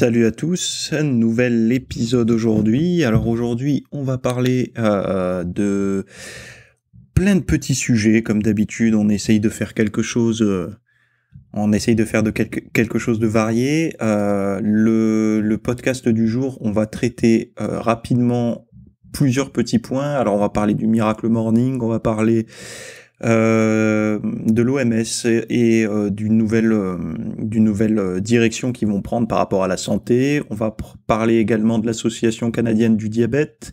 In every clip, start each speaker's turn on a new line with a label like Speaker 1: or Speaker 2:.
Speaker 1: Salut à tous, nouvel épisode aujourd'hui. Alors aujourd'hui, on va parler euh, de plein de petits sujets. Comme d'habitude, on essaye de faire quelque chose, euh, on essaye de faire de chose de varié. Euh, le, podcast du jour, on va traiter rapidement plusieurs petits points. Alors on va parler du Miracle Morning, on va parler euh, de l'OMS et, euh, d'une nouvelle, euh, d'une nouvelle direction qu'ils vont prendre par rapport à la santé. On va parler également de l'Association canadienne du diabète.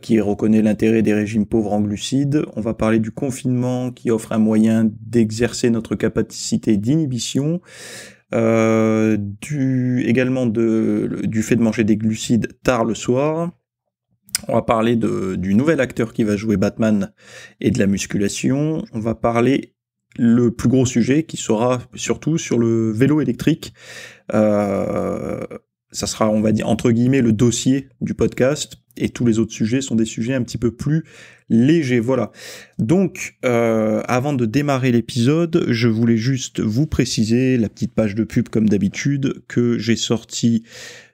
Speaker 1: qui reconnaît l'intérêt des régimes pauvres en glucides. On va parler du confinement qui offre un moyen d'exercer notre capacité d'inhibition. également de, du fait de manger des glucides tard le soir. On va parler du nouvel acteur qui va jouer Batman et de la musculation. On va parler le plus gros sujet qui sera surtout sur le vélo électrique. Euh, ça sera, on va dire, entre guillemets, le dossier du podcast. Et tous les autres sujets sont des sujets un petit peu plus légers. Voilà. Donc, euh, avant de démarrer l'épisode, je voulais juste vous préciser la petite page de pub, comme d'habitude, que j'ai sorti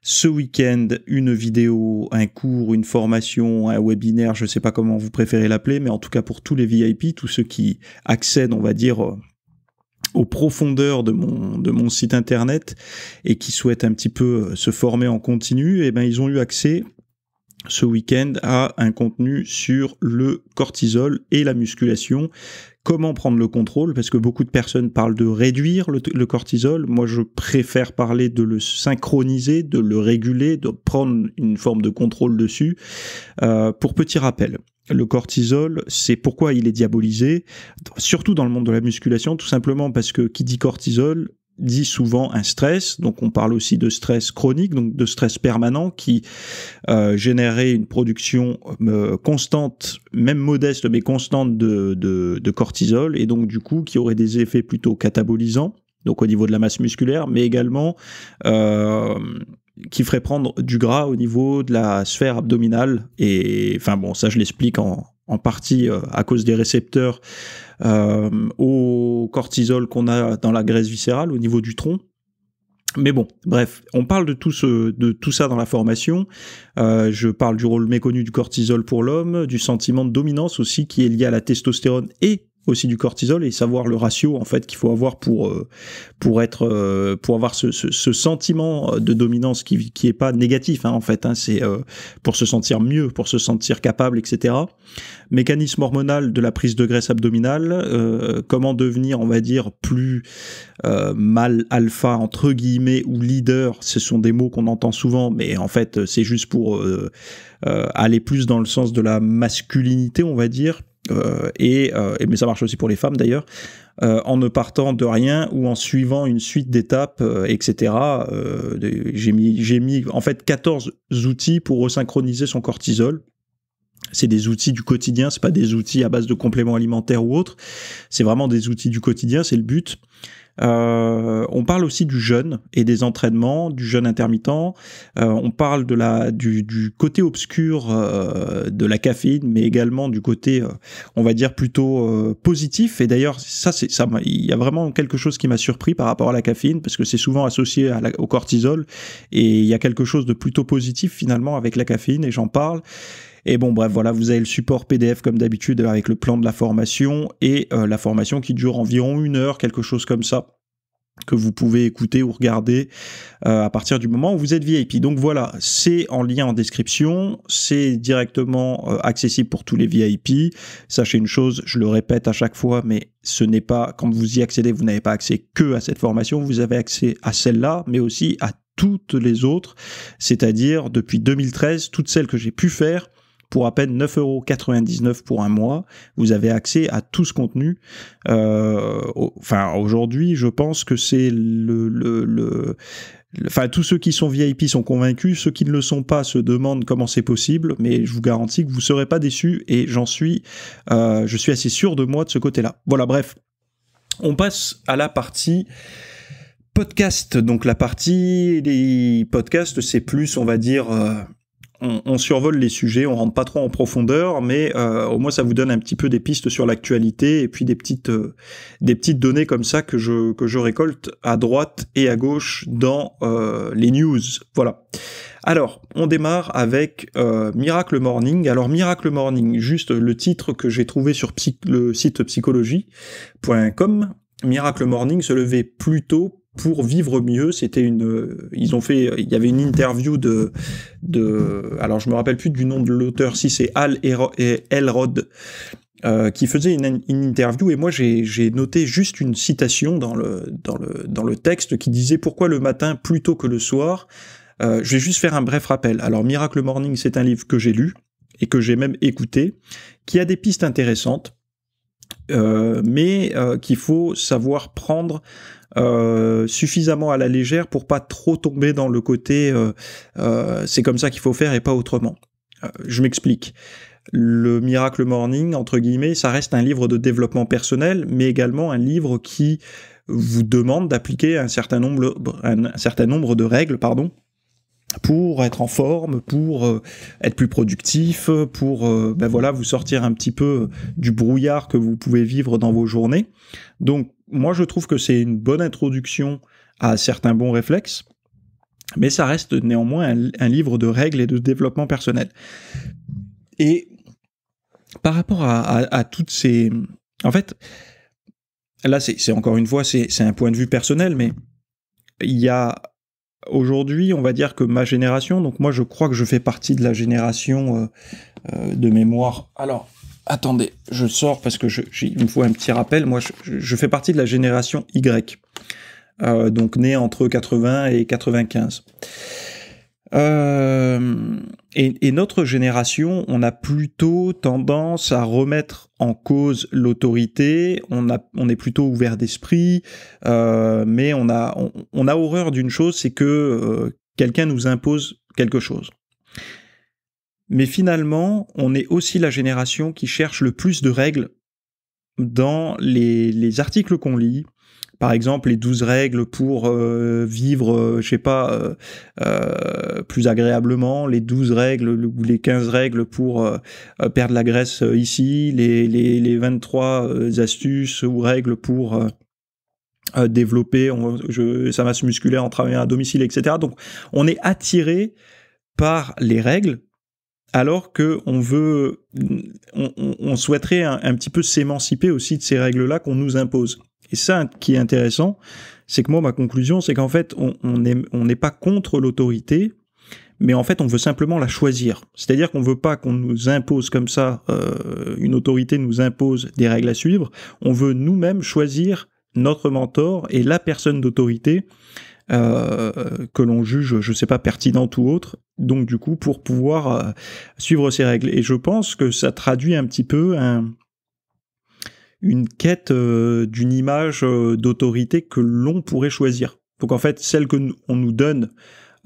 Speaker 1: ce week-end une vidéo, un cours, une formation, un webinaire, je ne sais pas comment vous préférez l'appeler, mais en tout cas pour tous les VIP, tous ceux qui accèdent, on va dire, euh, aux profondeurs de mon, de mon site internet et qui souhaitent un petit peu euh, se former en continu, eh ben, ils ont eu accès ce week-end a un contenu sur le cortisol et la musculation. Comment prendre le contrôle Parce que beaucoup de personnes parlent de réduire le, cortisol. Moi, je préfère parler de le synchroniser, de le réguler, de prendre une forme de contrôle dessus. Euh, pour petit rappel, le cortisol, c'est pourquoi il est diabolisé, surtout dans le monde de la musculation, tout simplement parce que qui dit cortisol dit souvent un stress, donc on parle aussi de stress chronique, donc de stress permanent qui euh, générait une production euh, constante, même modeste mais constante de, cortisol, et donc du coup qui aurait des effets plutôt catabolisants, donc au niveau de la masse musculaire, mais également euh, qui ferait prendre du gras au niveau de la sphère abdominale, et enfin bon, ça je l'explique en, en partie à cause des récepteurs euh, au cortisol qu'on a dans la graisse viscérale au niveau du tronc. Mais bon, bref, on parle de tout, ce, de tout ça dans la formation. Euh, je parle du rôle méconnu du cortisol pour l'homme, du sentiment de dominance aussi qui est lié à la testostérone et aussi du cortisol et savoir le ratio en fait qu'il faut avoir pour euh, pour être euh, pour avoir ce, ce, ce sentiment euh, de dominance qui qui est pas négatif hein, en fait hein, c'est pour se sentir mieux pour se sentir capable etc mécanisme hormonal de la prise de graisse abdominale comment devenir on va dire plus euh, mal alpha entre guillemets ou leader ce sont des mots qu'on entend souvent mais en fait c'est juste pour aller plus dans le sens de la masculinité on va dire euh, euh, et, mais ça marche aussi pour les femmes d'ailleurs, euh, en ne partant de rien ou en suivant une suite d'étapes, etc. j'ai mis, en fait 14 outils pour resynchroniser son cortisol. C'est des outils du quotidien, c'est pas des outils à base de compléments alimentaires ou autres. C'est vraiment des outils du quotidien, c'est le but. Euh, on parle aussi du jeûne et des entraînements, du jeûne intermittent. Euh, on parle de la, du, côté obscur euh, de la caféine, mais également du côté, on va dire, plutôt positif. Et d'ailleurs, ça, c'est, ça, il y a vraiment quelque chose qui m'a surpris par rapport à la caféine, parce que c'est souvent associé à au cortisol. Et il y a quelque chose de plutôt positif finalement avec la caféine, et j'en parle. Et bon, bref, voilà, vous avez le support PDF comme d'habitude avec le plan de la formation et euh, la formation qui dure environ une heure, quelque chose comme ça que vous pouvez écouter ou regarder euh, à partir du moment où vous êtes VIP. Donc voilà, c'est en lien en description, c'est directement euh, accessible pour tous les VIP. Sachez une chose, je le répète à chaque fois, mais ce n'est pas, quand vous y accédez, vous n'avez pas accès que à cette formation, vous avez accès à celle-là, mais aussi à toutes les autres, c'est-à-dire depuis 2013, toutes celles que j'ai pu faire pour à peine 9,99€ pour un mois, vous avez accès à tout ce contenu. Euh, enfin, aujourd'hui, je pense que c'est le, le, le Enfin, tous ceux qui sont VIP sont convaincus, ceux qui ne le sont pas se demandent comment c'est possible, mais je vous garantis que vous ne serez pas déçus et j'en suis, euh, je suis assez sûr de moi de ce côté-là. Voilà, bref, on passe à la partie podcast. Donc la partie des podcasts, c'est plus, on va dire, euh, on, survole les sujets, on rentre pas trop en profondeur, mais euh, au moins ça vous donne un petit peu des pistes sur l'actualité et puis des petites, euh, des petites données comme ça que je, que je récolte à droite et à gauche dans euh, les news. Voilà. Alors, on démarre avec Miracle Morning. Alors, Miracle Morning, juste le titre que j'ai trouvé sur le site psychologie.com. Miracle Morning se levait plus tôt pour vivre mieux. C'était une, euh, ils ont fait, il y avait une interview de, de, alors je me rappelle plus du nom de l'auteur, si c'est Al Elrod, euh, qui faisait une, interview et moi j'ai noté juste une citation dans le, dans le, dans le texte qui disait pourquoi le matin plutôt que le soir. Euh, je vais juste faire un bref rappel. Alors Miracle Morning, c'est un livre que j'ai lu et que j'ai même écouté, qui a des pistes intéressantes euh, mais euh, qu'il faut savoir prendre euh, suffisamment à la légère pour pas trop tomber dans le côté c'est comme ça qu'il faut faire et pas autrement. je m'explique. Le Miracle Morning, entre guillemets, ça reste un livre de développement personnel, mais également un livre qui vous demande d'appliquer un certain nombre, un certain nombre de règles, pardon, pour être en forme, pour euh, être plus productif, pour euh, ben voilà, vous sortir un petit peu du brouillard que vous pouvez vivre dans vos journées. Donc moi je trouve que c'est une bonne introduction à certains bons réflexes, mais ça reste néanmoins un, livre de règles et de développement personnel. Et par rapport à, à toutes ces... En fait, là c'est encore une fois, c'est un point de vue personnel, mais il y a aujourd'hui, on va dire que ma génération, donc moi je crois que je fais partie de la génération euh, euh, de mémoire. Alors, attendez, je sors parce que je, me faut un petit rappel. Moi, je, fais partie de la génération Y, euh, donc née entre 80 et 95. Euh, et, notre génération, on a plutôt tendance à remettre en cause l'autorité, on, on est plutôt ouvert d'esprit, euh, mais on a, on, a horreur d'une chose, c'est que euh, quelqu'un nous impose quelque chose. Mais finalement, on est aussi la génération qui cherche le plus de règles dans les articles qu'on lit, par exemple les 12 règles pour euh, vivre, euh, je sais pas, euh, plus agréablement, les 12 règles ou les 15 règles pour perdre la graisse ici, les, 23 astuces ou règles pour... développer sa masse musculaire en travaillant à domicile, etc. Donc on est attiré par les règles, alors que on veut, on, souhaiterait un, petit peu s'émanciper aussi de ces règles-là qu'on nous impose. Et ça qui est intéressant, c'est que moi, ma conclusion, c'est qu'en fait, on n'est pas contre l'autorité, mais en fait, on veut simplement la choisir. C'est-à-dire qu'on ne veut pas qu'on nous impose comme ça, euh, une autorité nous impose des règles à suivre, on veut nous-mêmes choisir notre mentor et la personne d'autorité euh, que l'on juge, je ne sais pas, pertinente ou autre, donc du coup, pour pouvoir euh, suivre ces règles. Et je pense que ça traduit un petit peu un une quête euh, d'une image euh, d'autorité que l'on pourrait choisir. Donc en fait, celle que on nous donne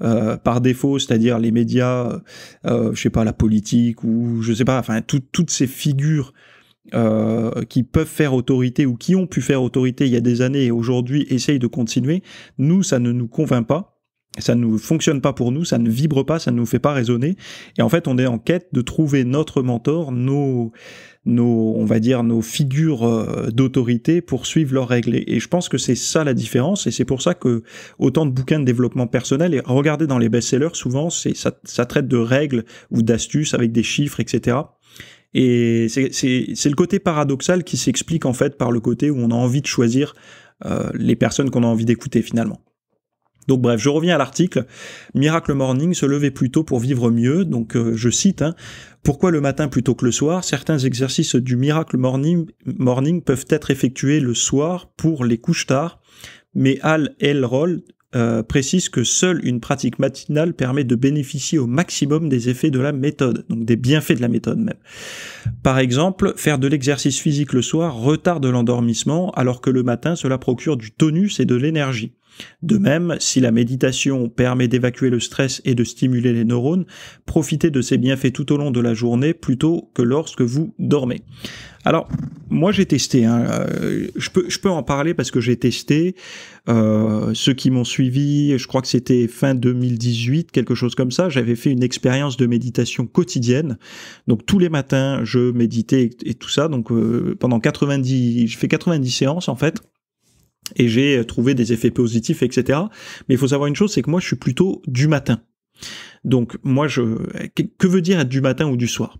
Speaker 1: euh, par défaut, c'est-à-dire les médias, euh, euh, je sais pas, la politique ou je sais pas, enfin toutes ces figures euh, qui peuvent faire autorité ou qui ont pu faire autorité il y a des années et aujourd'hui essayent de continuer. Nous, ça ne nous convainc pas, ça ne fonctionne pas pour nous, ça ne vibre pas, ça ne nous fait pas raisonner. Et en fait, on est en quête de trouver notre mentor, nos nos, on va dire, nos figures euh, d'autorité poursuivent leurs règles. Et je pense que c'est ça la différence, et c'est pour ça que autant de bouquins de développement personnel, et regardez dans les best-sellers, souvent, c'est, ça, traite de règles ou d'astuces avec des chiffres, etc. Et c'est, le côté paradoxal qui s'explique en fait par le côté où on a envie de choisir euh, les personnes qu'on a envie d'écouter finalement. Donc bref, je reviens à l'article. Miracle Morning se lever plus tôt pour vivre mieux. Donc euh, je cite, hein. pourquoi le matin plutôt que le soir Certains exercices du Miracle morning, morning, peuvent être effectués le soir pour les couches tard, mais Al Elrol euh, précise que seule une pratique matinale permet de bénéficier au maximum des effets de la méthode, donc des bienfaits de la méthode même. Par exemple, faire de l'exercice physique le soir retarde l'endormissement alors que le matin cela procure du tonus et de l'énergie. De même, si la méditation permet d'évacuer le stress et de stimuler les neurones, profitez de ses bienfaits tout au long de la journée plutôt que lorsque vous dormez. Alors, moi j'ai testé, hein, euh, je, peux, je peux en parler parce que j'ai testé, euh, ceux qui m'ont suivi, je crois que c'était fin 2018, quelque chose comme ça, j'avais fait une expérience de méditation quotidienne, donc tous les matins je méditais et, tout ça, donc euh, pendant 90, je fais 90 séances en fait, et j'ai trouvé des effets positifs, etc. Mais il faut savoir une chose, c'est que moi je suis plutôt du matin. Donc moi je que veut dire être du matin ou du soir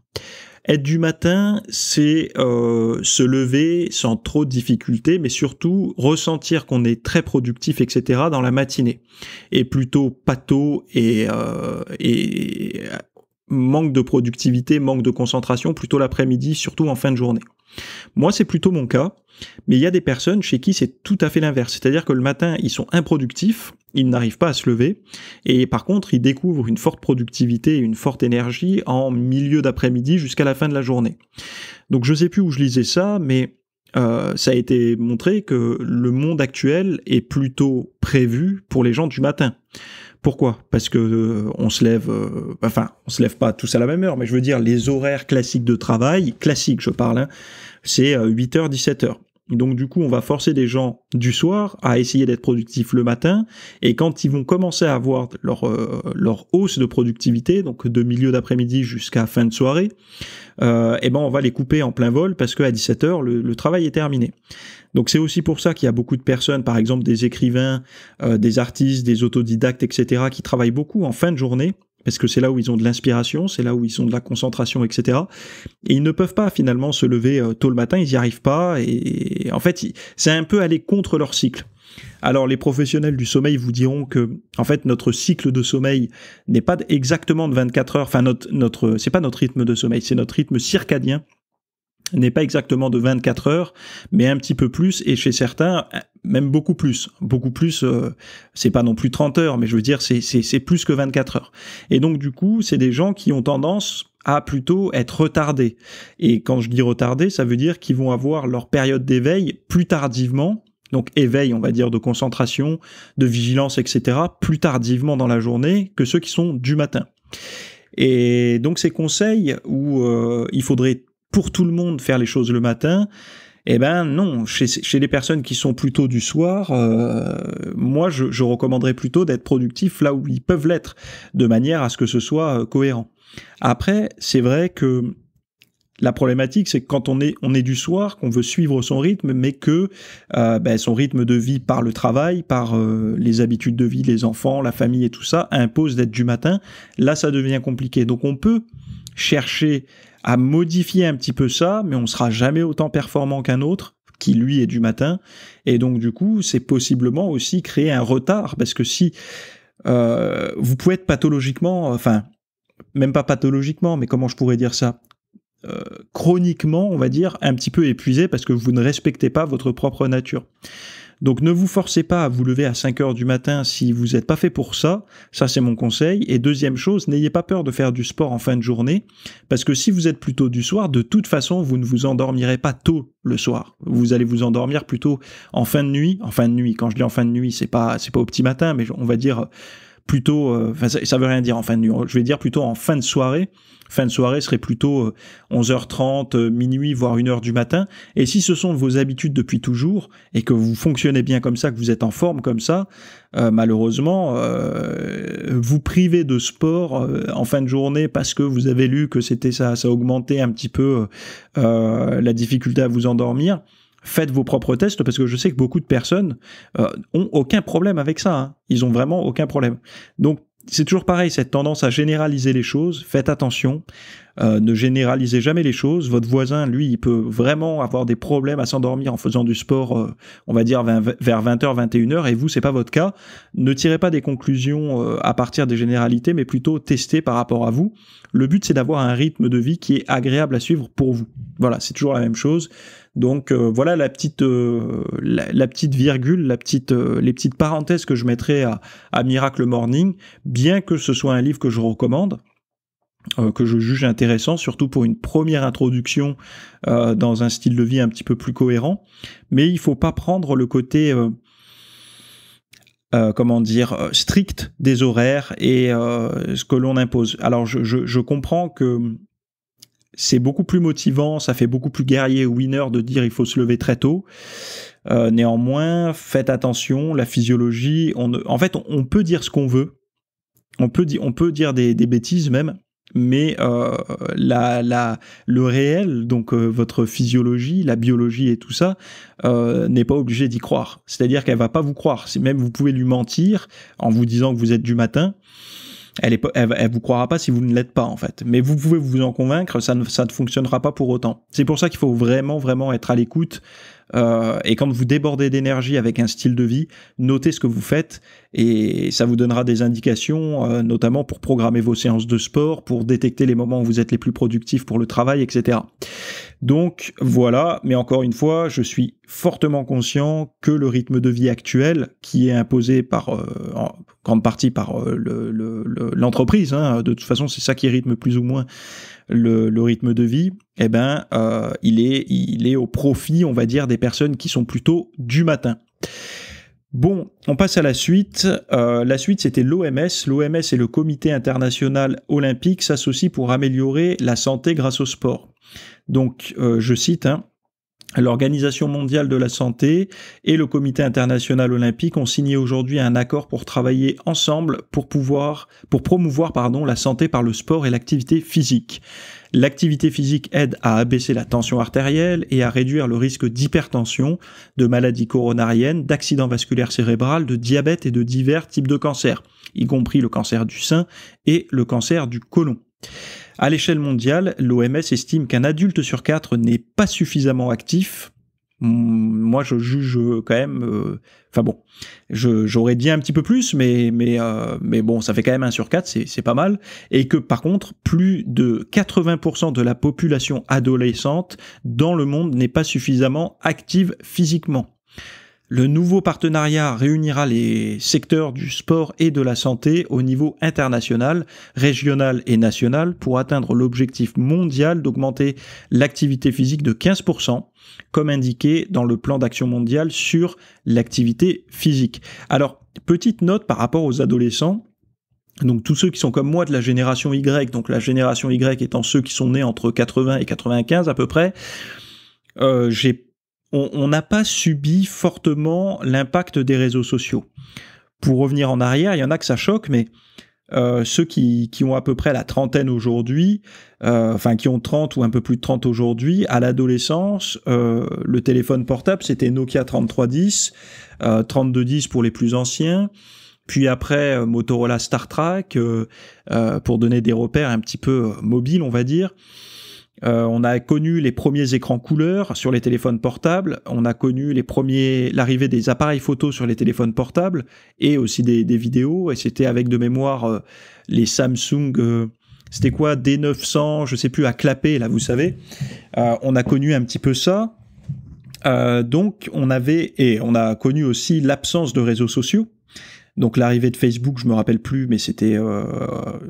Speaker 1: Être du matin, c'est euh, se lever sans trop de difficultés, mais surtout ressentir qu'on est très productif, etc. dans la matinée, et plutôt pâteau et, euh, et manque de productivité, manque de concentration, plutôt l'après-midi, surtout en fin de journée. Moi c'est plutôt mon cas. Mais il y a des personnes chez qui c'est tout à fait l'inverse. C'est-à-dire que le matin, ils sont improductifs, ils n'arrivent pas à se lever, et par contre, ils découvrent une forte productivité et une forte énergie en milieu d'après-midi jusqu'à la fin de la journée. Donc je sais plus où je lisais ça, mais euh, ça a été montré que le monde actuel est plutôt prévu pour les gens du matin. Pourquoi Parce que euh, on se lève, euh, enfin, on se lève pas tous à la même heure, mais je veux dire les horaires classiques de travail, classiques je parle, hein, c'est 8h, 17h. Donc du coup, on va forcer des gens du soir à essayer d'être productifs le matin. Et quand ils vont commencer à avoir leur, euh, leur hausse de productivité, donc de milieu d'après-midi jusqu'à fin de soirée, euh, eh ben on va les couper en plein vol parce qu'à 17h, le, travail est terminé. Donc c'est aussi pour ça qu'il y a beaucoup de personnes, par exemple des écrivains, euh, des artistes, des autodidactes, etc., qui travaillent beaucoup en fin de journée parce que c'est là où ils ont de l'inspiration, c'est là où ils ont de la concentration, etc. Et ils ne peuvent pas finalement se lever euh, tôt le matin, ils n'y arrivent pas, et, en fait, c'est un peu aller contre leur cycle. Alors les professionnels du sommeil vous diront que en fait notre cycle de sommeil n'est pas exactement de 24 heures, enfin notre notre c'est pas notre rythme de sommeil, c'est notre rythme circadien n'est pas exactement de 24 heures, mais un petit peu plus, et chez certains, même beaucoup plus. Beaucoup plus, euh, c'est pas non plus 30 heures, mais je veux dire, c'est plus que 24 heures. Et donc, du coup, c'est des gens qui ont tendance à plutôt être retardés. Et quand je dis retardés, ça veut dire qu'ils vont avoir leur période d'éveil plus tardivement, donc éveil, on va dire, de concentration, de vigilance, etc., plus tardivement dans la journée que ceux qui sont du matin. Et donc ces conseils où euh, il faudrait pour tout le monde faire les choses le matin. Eh ben non, chez, les personnes qui sont plutôt du soir, euh, moi je, je recommanderais plutôt d'être productif là où ils peuvent l'être, de manière à ce que ce soit euh, cohérent. Après, c'est vrai que la problématique, c'est que quand on est, on est du soir, qu'on veut suivre son rythme, mais que euh, ben, son rythme de vie par le travail, par euh, les habitudes de vie, les enfants, la famille et tout ça, impose d'être du matin. Là, ça devient compliqué. Donc on peut chercher à modifier un petit peu ça, mais on ne sera jamais autant performant qu'un autre qui lui est du matin. Et donc du coup, c'est possiblement aussi créer un retard parce que si euh, vous pouvez être pathologiquement, enfin même pas pathologiquement, mais comment je pourrais dire ça euh, chroniquement, on va dire, un petit peu épuisé parce que vous ne respectez pas votre propre nature. Donc ne vous forcez pas à vous lever à 5 heures du matin si vous n'êtes pas fait pour ça. Ça, c'est mon conseil. Et deuxième chose, n'ayez pas peur de faire du sport en fin de journée. Parce que si vous êtes plutôt du soir, de toute façon, vous ne vous endormirez pas tôt le soir. Vous allez vous endormir plutôt en fin de nuit. En fin de nuit. Quand je dis en fin de nuit, c'est pas, c'est pas au petit matin, mais on va dire plutôt, euh, ça, ça, veut rien dire en fin de je vais dire plutôt en fin de soirée. Fin de soirée serait plutôt 11h30, euh, euh, minuit, voire 1h du matin. Et si ce sont vos habitudes depuis toujours et que vous fonctionnez bien comme ça, que vous êtes en forme comme ça, malheureusement, vous privez de sport en fin de journée parce que vous avez lu que c'était ça, ça augmentait un petit peu la difficulté à vous endormir faites vos propres tests parce que je sais que beaucoup de personnes euh, ont aucun problème avec ça. Hein. Ils ont vraiment aucun problème. Donc c'est toujours pareil, cette tendance à généraliser les choses, faites attention, euh, ne généralisez jamais les choses. Votre voisin, lui, il peut vraiment avoir des problèmes à s'endormir en faisant du sport, euh, on va dire, vers 20h, 21h, et vous, c'est pas votre cas. Ne tirez pas des conclusions à partir des généralités, mais plutôt testez par rapport à vous. Le but, c'est d'avoir un rythme de vie qui est agréable à suivre pour vous. Voilà, c'est toujours la même chose. Donc euh, voilà la petite, euh, la, petite virgule, la petite, euh, les petites parenthèses que je mettrai à, Miracle Morning, bien que ce soit un livre que je recommande, que je juge intéressant, surtout pour une première introduction dans un style de vie un petit peu plus cohérent. Mais il faut pas prendre le côté comment dire strict des horaires et ce que l'on impose. Alors je, je, je comprends que c'est beaucoup plus motivant, ça fait beaucoup plus guerrier winner de dire il faut se lever très tôt. Euh, néanmoins, faites attention, la physiologie, on, en fait, on, peut dire ce qu'on veut, on peut, on peut dire des, bêtises même, mais euh, la, le réel, donc euh, votre physiologie, la biologie et tout ça, n'est pas obligé d'y croire. C'est-à-dire qu'elle va pas vous croire. Même vous pouvez lui mentir en vous disant que vous êtes du matin, elle, est, elle, vous croira pas si vous ne l'êtes pas en fait. Mais vous pouvez vous en convaincre, ça ça ne fonctionnera pas pour autant. C'est pour ça qu'il faut vraiment vraiment être à l'écoute euh, et quand vous débordez d'énergie avec un style de vie, notez ce que vous faites et ça vous donnera des indications, euh, notamment pour programmer vos séances de sport, pour détecter les moments où vous êtes les plus productifs pour le travail, etc. Donc voilà, mais encore une fois, je suis fortement conscient que le rythme de vie actuel, qui est imposé par, euh, en grande partie par l'entreprise, hein, de toute façon c'est ça qui rythme plus ou moins le, rythme de vie, eh ben, euh, il, est, il est au profit, on va dire, des personnes qui sont plutôt du matin. Bon, on passe à la suite. Euh, la suite, c'était l'OMS. L'OMS et le Comité international olympique s'associent pour améliorer la santé grâce au sport. Donc, euh, je cite, hein, L'Organisation mondiale de la santé et le Comité international olympique ont signé aujourd'hui un accord pour travailler ensemble pour pouvoir pour promouvoir pardon la santé par le sport et l'activité physique. L'activité physique aide à abaisser la tension artérielle et à réduire le risque d'hypertension, de maladies coronariennes, d'accidents vasculaires cérébrales, de diabète et de divers types de cancers, y compris le cancer du sein et le cancer du côlon. À l'échelle mondiale, l'OMS estime qu'un adulte sur quatre n'est pas suffisamment actif. Hmm, moi, je juge quand même. Euh, enfin bon, j'aurais dit un petit peu plus, mais euh, mais bon, ça fait quand même un sur quatre, c'est pas mal. Et que par contre, plus de 80% de la population adolescente dans le monde n'est pas suffisamment active physiquement. Le nouveau partenariat réunira les secteurs du sport et de la santé au niveau international, régional et national pour atteindre l'objectif mondial d'augmenter l'activité physique de 15%, comme indiqué dans le plan d'action mondial sur l'activité physique. Alors, petite note par rapport aux adolescents, donc tous ceux qui sont comme moi de la génération Y, donc la génération Y étant ceux qui sont nés entre 80 et 95 à peu près, euh, j'ai on n'a pas subi fortement l'impact des réseaux sociaux. Pour revenir en arrière, il y en a que ça choque, mais euh, ceux qui, ont à peu près la trentaine aujourd'hui, euh, enfin qui ont 30 ou un peu plus de 30 aujourd'hui, à l'adolescence, euh, le téléphone portable, c'était Nokia 3310, 3210 pour les plus anciens, puis après Motorola Star Trek, pour donner des repères un petit peu mobiles, on va dire. Euh, on a connu les premiers écrans couleurs sur les téléphones portables, on a connu les premiers l'arrivée des appareils photos sur les téléphones portables et aussi des, vidéos. Et c'était avec de mémoire euh, les Samsung, euh, c'était quoi D900, je sais plus à clapper là, vous savez. on a connu un petit peu ça. donc on avait et on a connu aussi l'absence de réseaux sociaux donc l'arrivée de Facebook, je me rappelle plus, mais c'était, euh,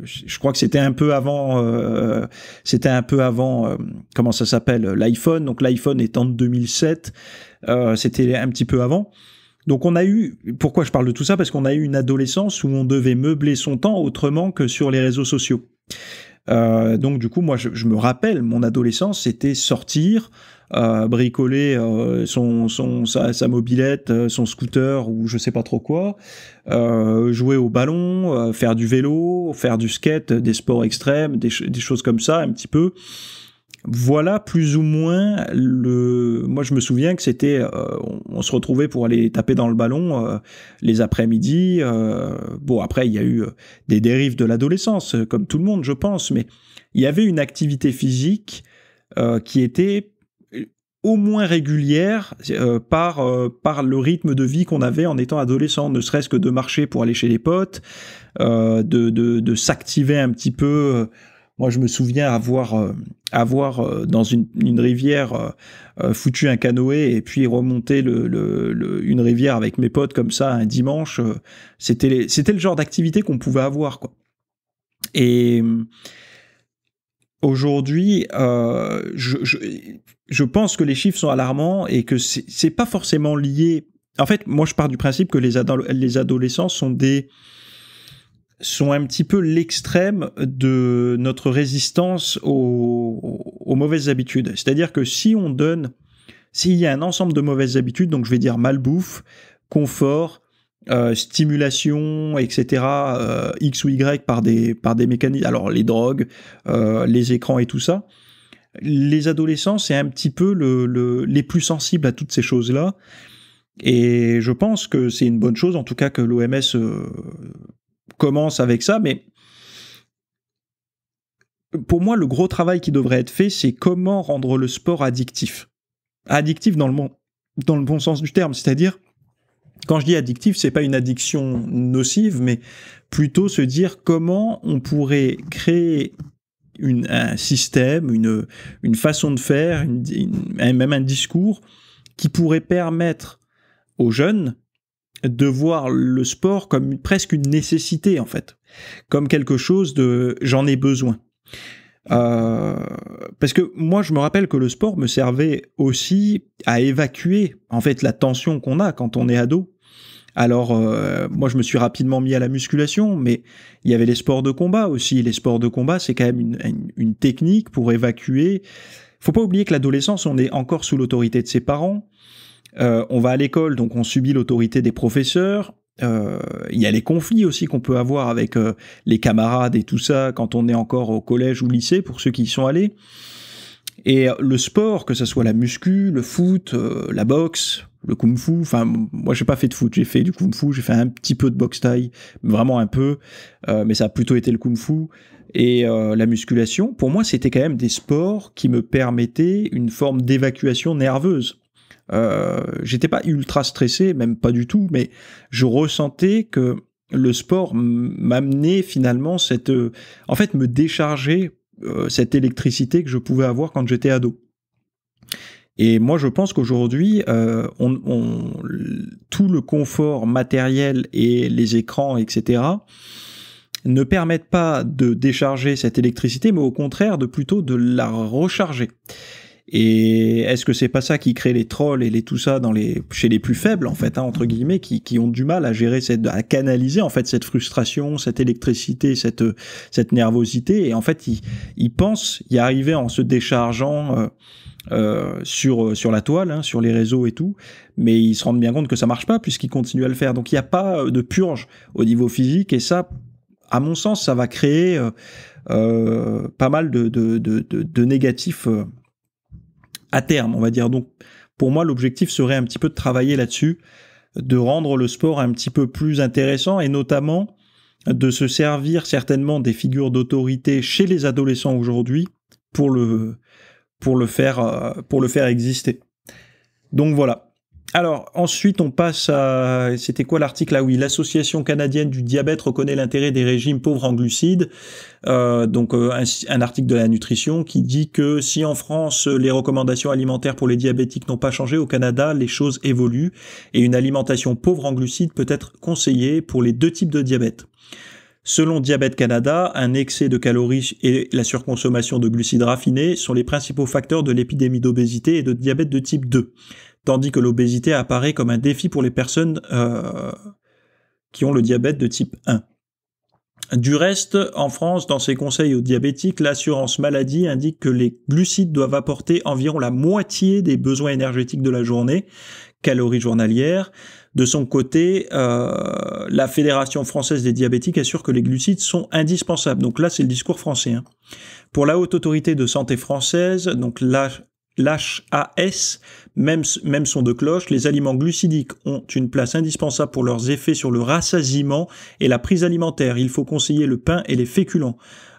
Speaker 1: je crois que c'était un peu avant, euh, c'était un peu avant, euh, comment ça s'appelle, l'iPhone. Donc l'iPhone étant en 2007, c'était un petit peu avant. Donc on a eu, pourquoi je parle de tout ça Parce qu'on a eu une adolescence où on devait meubler son temps autrement que sur les réseaux sociaux. Euh, donc du coup, moi, je, me rappelle, mon adolescence, c'était sortir, euh, bricoler euh, son, son, sa, sa mobilette, son scooter ou je sais pas trop quoi, jouer au ballon, faire du vélo, faire du skate, des sports extrêmes, des choses comme ça, un petit peu voilà plus ou moins le. Moi, je me souviens que c'était. Euh, on, se retrouvait pour aller taper dans le ballon euh, les après-midi. Euh, bon, après, il y a eu des dérives de l'adolescence, comme tout le monde, je pense, mais il y avait une activité physique qui était au moins régulière par, par le rythme de vie qu'on avait en étant adolescent, ne serait-ce que de marcher pour aller chez les potes, de s'activer un petit peu moi, je me souviens avoir euh, avoir euh, dans une, rivière euh, foutu un canoë et puis remonter une rivière avec mes potes comme ça un dimanche. c'était c'était le genre d'activité qu'on pouvait avoir quoi. Et Aujourd'hui, je, je, pense que les chiffres sont alarmants et que c'est pas forcément lié. En fait, moi, je pars du principe que les, les adolescents sont des sont un petit peu l'extrême de notre résistance aux, mauvaises habitudes. C'est-à-dire que si on donne, s'il y a un ensemble de mauvaises habitudes, donc je vais dire malbouffe, confort, euh, stimulation, etc., euh, X ou Y par des, par des mécanismes, alors les drogues, euh, les écrans et tout ça, les adolescents, c'est un petit peu le, les plus sensibles à toutes ces choses-là. Et je pense que c'est une bonne chose, en tout cas que l'OMS euh, commence avec ça, mais pour moi, le gros travail qui devrait être fait, c'est comment rendre le sport addictif. Addictif dans le bon, dans le bon sens du terme, c'est-à-dire, quand je dis addictif, c'est pas une addiction nocive, mais plutôt se dire comment on pourrait créer un système, une, façon de faire, même un discours qui pourrait permettre aux jeunes de voir le sport comme presque une nécessité en fait, comme quelque chose de j'en ai besoin. Euh, parce que moi, je me rappelle que le sport me servait aussi à évacuer en fait la tension qu'on a quand on est ado. Alors, euh, moi, je me suis rapidement mis à la musculation, mais il y avait les sports de combat aussi. Les sports de combat, c'est quand même une, une, technique pour évacuer. Faut pas oublier que l'adolescence, on est encore sous l'autorité de ses parents. Euh, on va à l'école, donc on subit l'autorité des professeurs. Euh, il y a les conflits aussi qu'on peut avoir avec euh, les camarades et tout ça quand on est encore au collège ou lycée, pour ceux qui y sont allés. Et le sport, que ce soit la muscu, le foot, la boxe, le kung fu, enfin moi j'ai pas fait de foot, j'ai fait du kung fu, j'ai fait un petit peu de boxe thaï, vraiment un peu, mais ça a plutôt été le kung fu et la musculation, pour moi, c'était quand même des sports qui me permettaient une forme d'évacuation nerveuse. Euh, j'étais pas ultra stressé, même pas du tout, mais je ressentais que le sport m'amenait finalement cette, euh, en fait, me décharger euh, cette électricité que je pouvais avoir quand j'étais ado. Et moi, je pense qu'aujourd'hui, on, tout le confort matériel et les écrans, etc., ne permettent pas de décharger cette électricité, mais au contraire, de plutôt de la recharger. Et est-ce que c'est pas ça qui crée les trolls et les tout ça dans les chez les plus faibles en fait, hein, entre guillemets, qui, ont du mal à gérer cette, à canaliser en fait cette frustration, cette électricité, cette cette nervosité. Et en fait, ils, ils pensent y arriver en se déchargeant. Euh, euh, sur sur la toile, hein, sur les réseaux et tout, mais ils se rendent bien compte que ça marche pas puisqu'ils continuent à le faire. Donc il n'y a pas euh, de purge au niveau physique et ça, à mon sens, ça va créer pas mal de de, de, de, de négatifs à terme, on va dire. Donc, pour moi, l'objectif serait un petit peu de travailler là-dessus, de rendre le sport un petit peu plus intéressant et notamment de se servir certainement des figures d'autorité chez les adolescents aujourd'hui pour le, pour le faire, euh, pour le faire exister. Donc voilà alors, ensuite, on passe à. C'était quoi l'article là ah oui, l'Association canadienne du diabète reconnaît l'intérêt des régimes pauvres en glucides. Euh, donc, euh, un, article de la nutrition qui dit que si en France, les recommandations alimentaires pour les diabétiques n'ont pas changé, au Canada, les choses évoluent et une alimentation pauvre en glucides peut être conseillée pour les deux types de diabète. Selon Diabète Canada, un excès de calories et la surconsommation de glucides raffinés sont les principaux facteurs de l'épidémie d'obésité et de diabète de type 2 tandis que l'obésité apparaît comme un défi pour les personnes euh, qui ont le diabète de type 1. Du reste, en France, dans ses conseils aux diabétiques, l'assurance maladie indique que les glucides doivent apporter environ la moitié des besoins énergétiques de la journée, calories journalières. De son côté, euh, la Fédération française des diabétiques assure que les glucides sont indispensables. Donc là, c'est le discours français. Hein. Pour la haute autorité de santé française, donc l'HAS, même, même son de cloche, les aliments glucidiques ont une place indispensable pour leurs effets sur le rassasiement et la prise alimentaire. Il faut conseiller le pain et les féculents.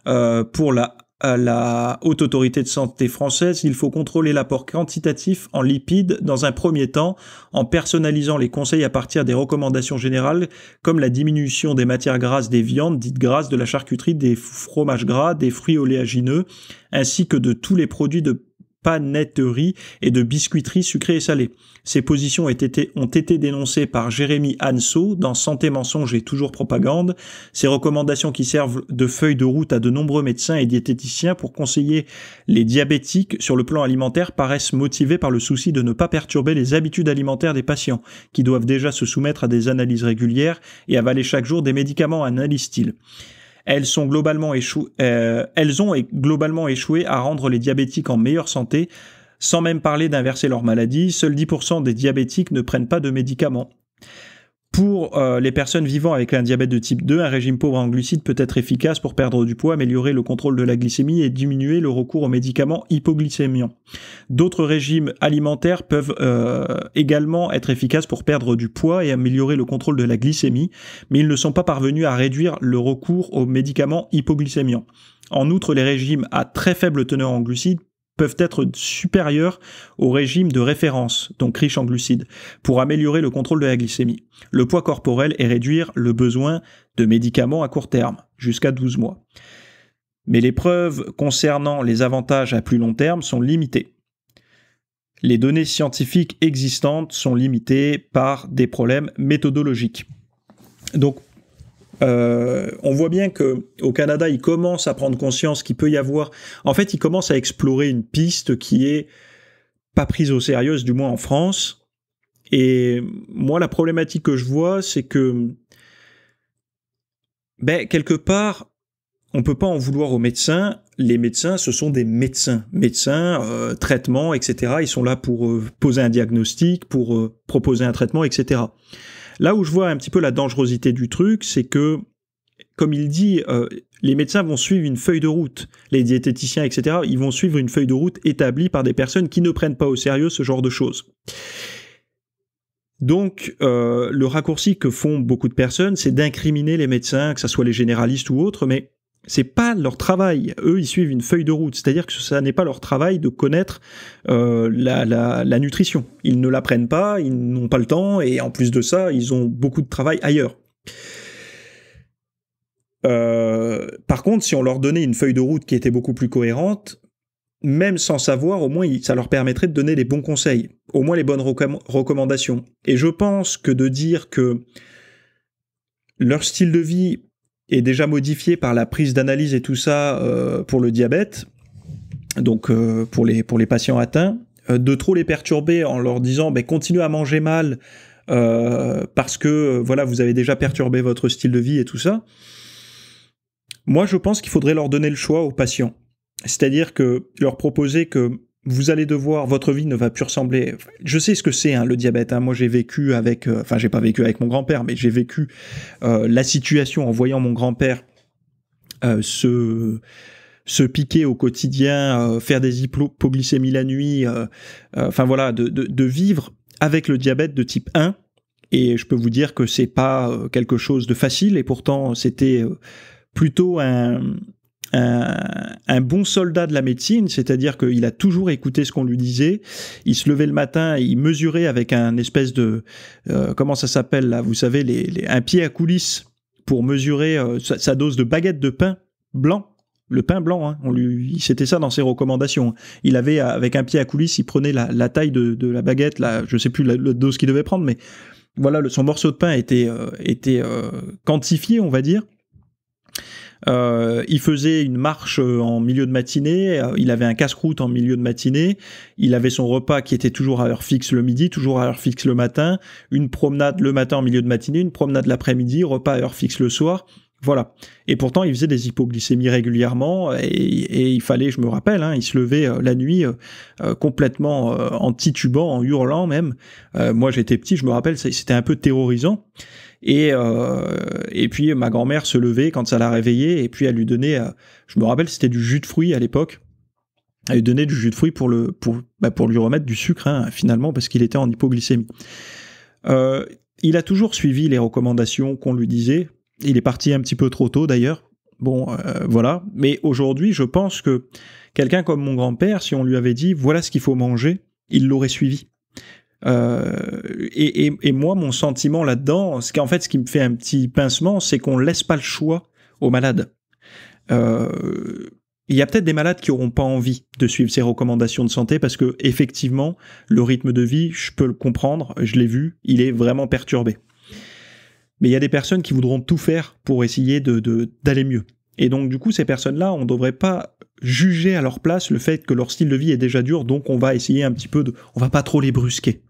Speaker 1: Euh, pour la la haute autorité de santé française, il faut contrôler l'apport quantitatif en lipides dans un premier temps en personnalisant les conseils à partir des recommandations générales comme la diminution des matières grasses des viandes dites grasses de la charcuterie, des fromages gras, des fruits oléagineux ainsi que de tous les produits de panetterie et de biscuiterie sucrée et salée. Ces positions ont été, dénoncées par Jérémy Anso dans Santé, mensonge et toujours propagande. Ces recommandations qui servent de feuille de route à de nombreux médecins et diététiciens pour conseiller les diabétiques sur le plan alimentaire paraissent motivées par le souci de ne pas perturber les habitudes alimentaires des patients, qui doivent déjà se soumettre à des analyses régulières et avaler chaque jour des médicaments, à elles, sont globalement euh, elles ont globalement échoué à rendre les diabétiques en meilleure santé, sans même parler d'inverser leur maladie. Seuls 10% des diabétiques ne prennent pas de médicaments. Pour euh, les personnes vivant avec un diabète de type 2, un régime pauvre en glucides peut être efficace pour perdre du poids, améliorer le contrôle de la glycémie et diminuer le recours aux médicaments hypoglycémiants. D'autres régimes alimentaires peuvent euh, également être efficaces pour perdre du poids et améliorer le contrôle de la glycémie, mais ils ne sont pas parvenus à réduire le recours aux médicaments hypoglycémiants. En outre, les régimes à très faible teneur en glucides peuvent être supérieurs au régime de référence, donc riche en glucides, pour améliorer le contrôle de la glycémie, le poids corporel et réduire le besoin de médicaments à court terme, jusqu'à 12 mois. Mais les preuves concernant les avantages à plus long terme sont limitées. Les données scientifiques existantes sont limitées par des problèmes méthodologiques. Donc euh, on voit bien que au Canada, il commence à prendre conscience qu'il peut y avoir. En fait, il commence à explorer une piste qui est pas prise au sérieux, du moins en France. Et moi, la problématique que je vois, c'est que, ben, quelque part, on peut pas en vouloir aux médecins. Les médecins, ce sont des médecins, médecins, euh, traitements, etc. Ils sont là pour euh, poser un diagnostic, pour proposer un traitement, etc. Là où je vois un petit peu la dangerosité du truc, c'est que, comme il dit, euh, les médecins vont suivre une feuille de route, les diététiciens, etc., ils vont suivre une feuille de route établie par des personnes qui ne prennent pas au sérieux ce genre de choses. Donc, euh, le raccourci que font beaucoup de personnes, c'est d'incriminer les médecins, que ce soit les généralistes ou autres, mais c'est pas leur travail. Eux, ils suivent une feuille de route. C'est-à-dire que ça n'est pas leur travail de connaître euh, la, nutrition. Ils ne l'apprennent pas, ils n'ont pas le temps, et en plus de ça, ils ont beaucoup de travail ailleurs. Euh, par contre, si on leur donnait une feuille de route qui était beaucoup plus cohérente, même sans savoir, au moins ça leur permettrait de donner les bons conseils, au moins les bonnes recommandations. Et je pense que de dire que leur style de vie est déjà modifié par la prise d'analyse et tout ça euh, pour le diabète, donc euh, pour, les, pour les patients atteints, euh, de trop les perturber en leur disant ben, continuez à manger mal parce que voilà vous avez déjà perturbé votre style de vie et tout ça. Moi je pense qu'il faudrait leur donner le choix aux patients, c'est-à-dire que leur proposer que vous allez devoir, votre vie ne va plus ressembler. Je sais ce que c'est hein, le diabète. Hein. Moi, j'ai vécu avec, euh, enfin, j'ai pas vécu avec mon grand-père, mais j'ai vécu euh, la situation en voyant mon grand-père euh, se se piquer au quotidien, faire des hypoglycémies la nuit, enfin voilà, de, de, vivre avec le diabète de type 1. Et je peux vous dire que c'est pas quelque chose de facile. Et pourtant, c'était plutôt un euh, un, bon soldat de la médecine, c'est-à-dire qu'il a toujours écouté ce qu'on lui disait. Il se levait le matin, il mesurait avec un espèce de euh, comment ça s'appelle là, vous savez, les, un pied à coulisse pour mesurer euh, sa, dose de baguette de pain blanc. Le pain blanc, hein, on lui, c'était ça dans ses recommandations. Hein. Il avait avec un pied à coulisse, il prenait la, taille de, la baguette, là, je sais plus la, dose qu'il devait prendre, mais voilà, son morceau de pain était, était quantifié, on va dire. Euh, il faisait une marche euh, en milieu de matinée, euh, il avait un casse-croûte en milieu de matinée, il avait son repas qui était toujours à heure fixe le midi, toujours à heure fixe le matin, une promenade le matin en milieu de matinée, une promenade l'après-midi, repas à heure fixe le soir. Voilà. Et pourtant, il faisait des hypoglycémies régulièrement et, il fallait, je me rappelle, hein, il se levait la nuit complètement en titubant, en hurlant même. moi, j'étais petit, je me rappelle, c'était un peu terrorisant. Et, euh, et puis ma grand-mère se levait quand ça la réveillait, et puis elle lui donnait, euh, je me rappelle, c'était du jus de fruits à l'époque. Elle lui donnait du jus de fruits pour, le, pour, bah, lui remettre du sucre, hein, finalement, parce qu'il était en hypoglycémie. Euh, il a toujours suivi les recommandations qu'on lui disait. Il est parti un petit peu trop tôt d'ailleurs, Bon, voilà. Mais aujourd'hui, je pense que quelqu'un comme mon grand-père, si on lui avait dit voilà ce qu'il faut manger, il l'aurait suivi. Euh, et, moi, mon sentiment là-dedans, qui en fait, ce qui me fait un petit pincement, c'est qu'on laisse pas le choix aux malades. Euh, il y a peut-être des malades qui auront pas envie de suivre ces recommandations de santé parce que effectivement, le rythme de vie, je peux le comprendre, je l'ai vu, il est vraiment perturbé. Mais il y a des personnes qui voudront tout faire pour essayer d'aller de, d'aller mieux. Et donc du coup, ces personnes-là, on ne devrait pas juger à leur place le fait que leur style de vie est déjà dur, donc on va essayer un petit peu de, on va pas trop les brusquer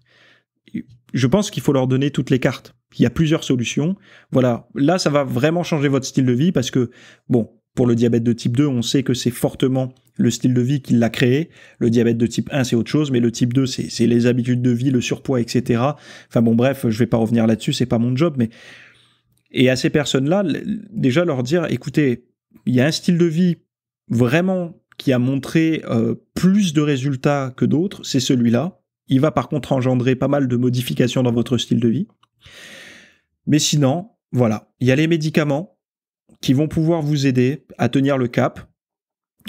Speaker 1: je pense qu'il faut leur donner toutes les cartes. Il y a plusieurs solutions. Voilà, là, ça va vraiment changer votre style de vie parce que, bon, pour le diabète de type 2, on sait que c'est fortement le style de vie qui l'a créé. Le diabète de type 1, c'est autre chose, mais le type 2, c'est les habitudes de vie, le surpoids, etc. Enfin bon, bref, je vais pas revenir là-dessus, c'est pas mon job, mais. Et à ces personnes-là, déjà leur dire, écoutez, il y a un style de vie vraiment qui a montré euh, plus de résultats que d'autres, c'est celui-là. Il va par contre engendrer pas mal de modifications dans votre style de vie. Mais sinon, voilà, il y a les médicaments qui vont pouvoir vous aider à tenir le cap.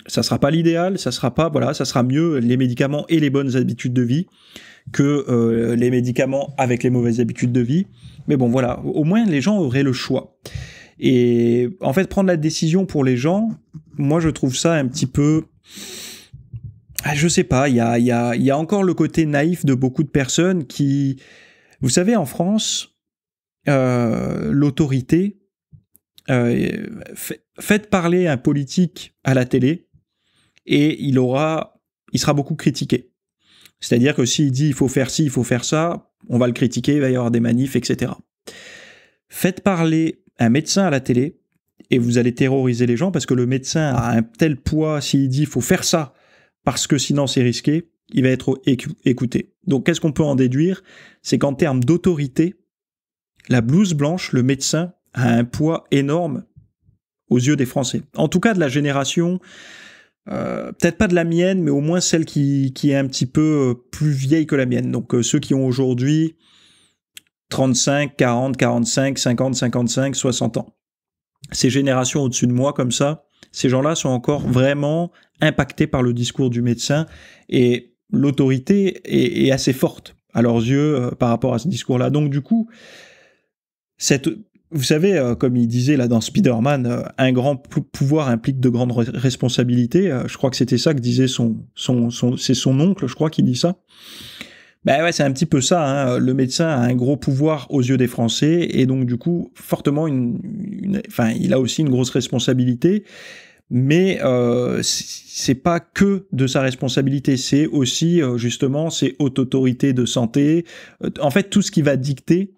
Speaker 1: Ça sera pas l'idéal, ça sera pas voilà, ça sera mieux les médicaments et les bonnes habitudes de vie que euh, les médicaments avec les mauvaises habitudes de vie. Mais bon voilà, au moins les gens auraient le choix. Et en fait, prendre la décision pour les gens, moi je trouve ça un petit peu ah, je sais pas, il y a, encore le côté naïf de beaucoup de personnes qui... Vous savez, en France, euh, l'autorité, euh, faites parler un politique à la télé et il aura, il sera beaucoup critiqué. C'est-à-dire que s'il dit il faut faire ci, il faut faire ça, on va le critiquer, il va y avoir des manifs, etc. Faites parler un médecin à la télé et vous allez terroriser les gens parce que le médecin a un tel poids, s'il dit il faut faire ça, parce que sinon c'est risqué, il va être écouté. Donc qu'est-ce qu'on peut en déduire C'est qu'en termes d'autorité, la blouse blanche, le médecin, a un poids énorme aux yeux des Français. En tout cas de la génération, euh, peut-être pas de la mienne, mais au moins celle qui, est un petit peu euh, plus vieille que la mienne. Donc euh, ceux qui ont aujourd'hui 35, 40, 45, 50, 55, 60 ans. Ces générations au-dessus de moi comme ça, ces gens-là sont encore vraiment impacté par le discours du médecin et l'autorité est, assez forte à leurs yeux euh, par rapport à ce discours-là. Donc du coup, cette, vous savez, euh, comme il disait là dans Spider-Man, euh, un grand pouvoir implique de grandes responsabilités. je crois que c'était ça que disait son, son, c'est son oncle, je crois, qu'il dit ça. Ben ouais, c'est un petit peu ça. Hein. Le médecin a un gros pouvoir aux yeux des Français et donc du coup, fortement, une enfin, il a aussi une grosse responsabilité mais euh, c'est pas que de sa responsabilité, c'est aussi euh, justement ses hautes autorités de santé, euh, en fait tout ce qui va dicter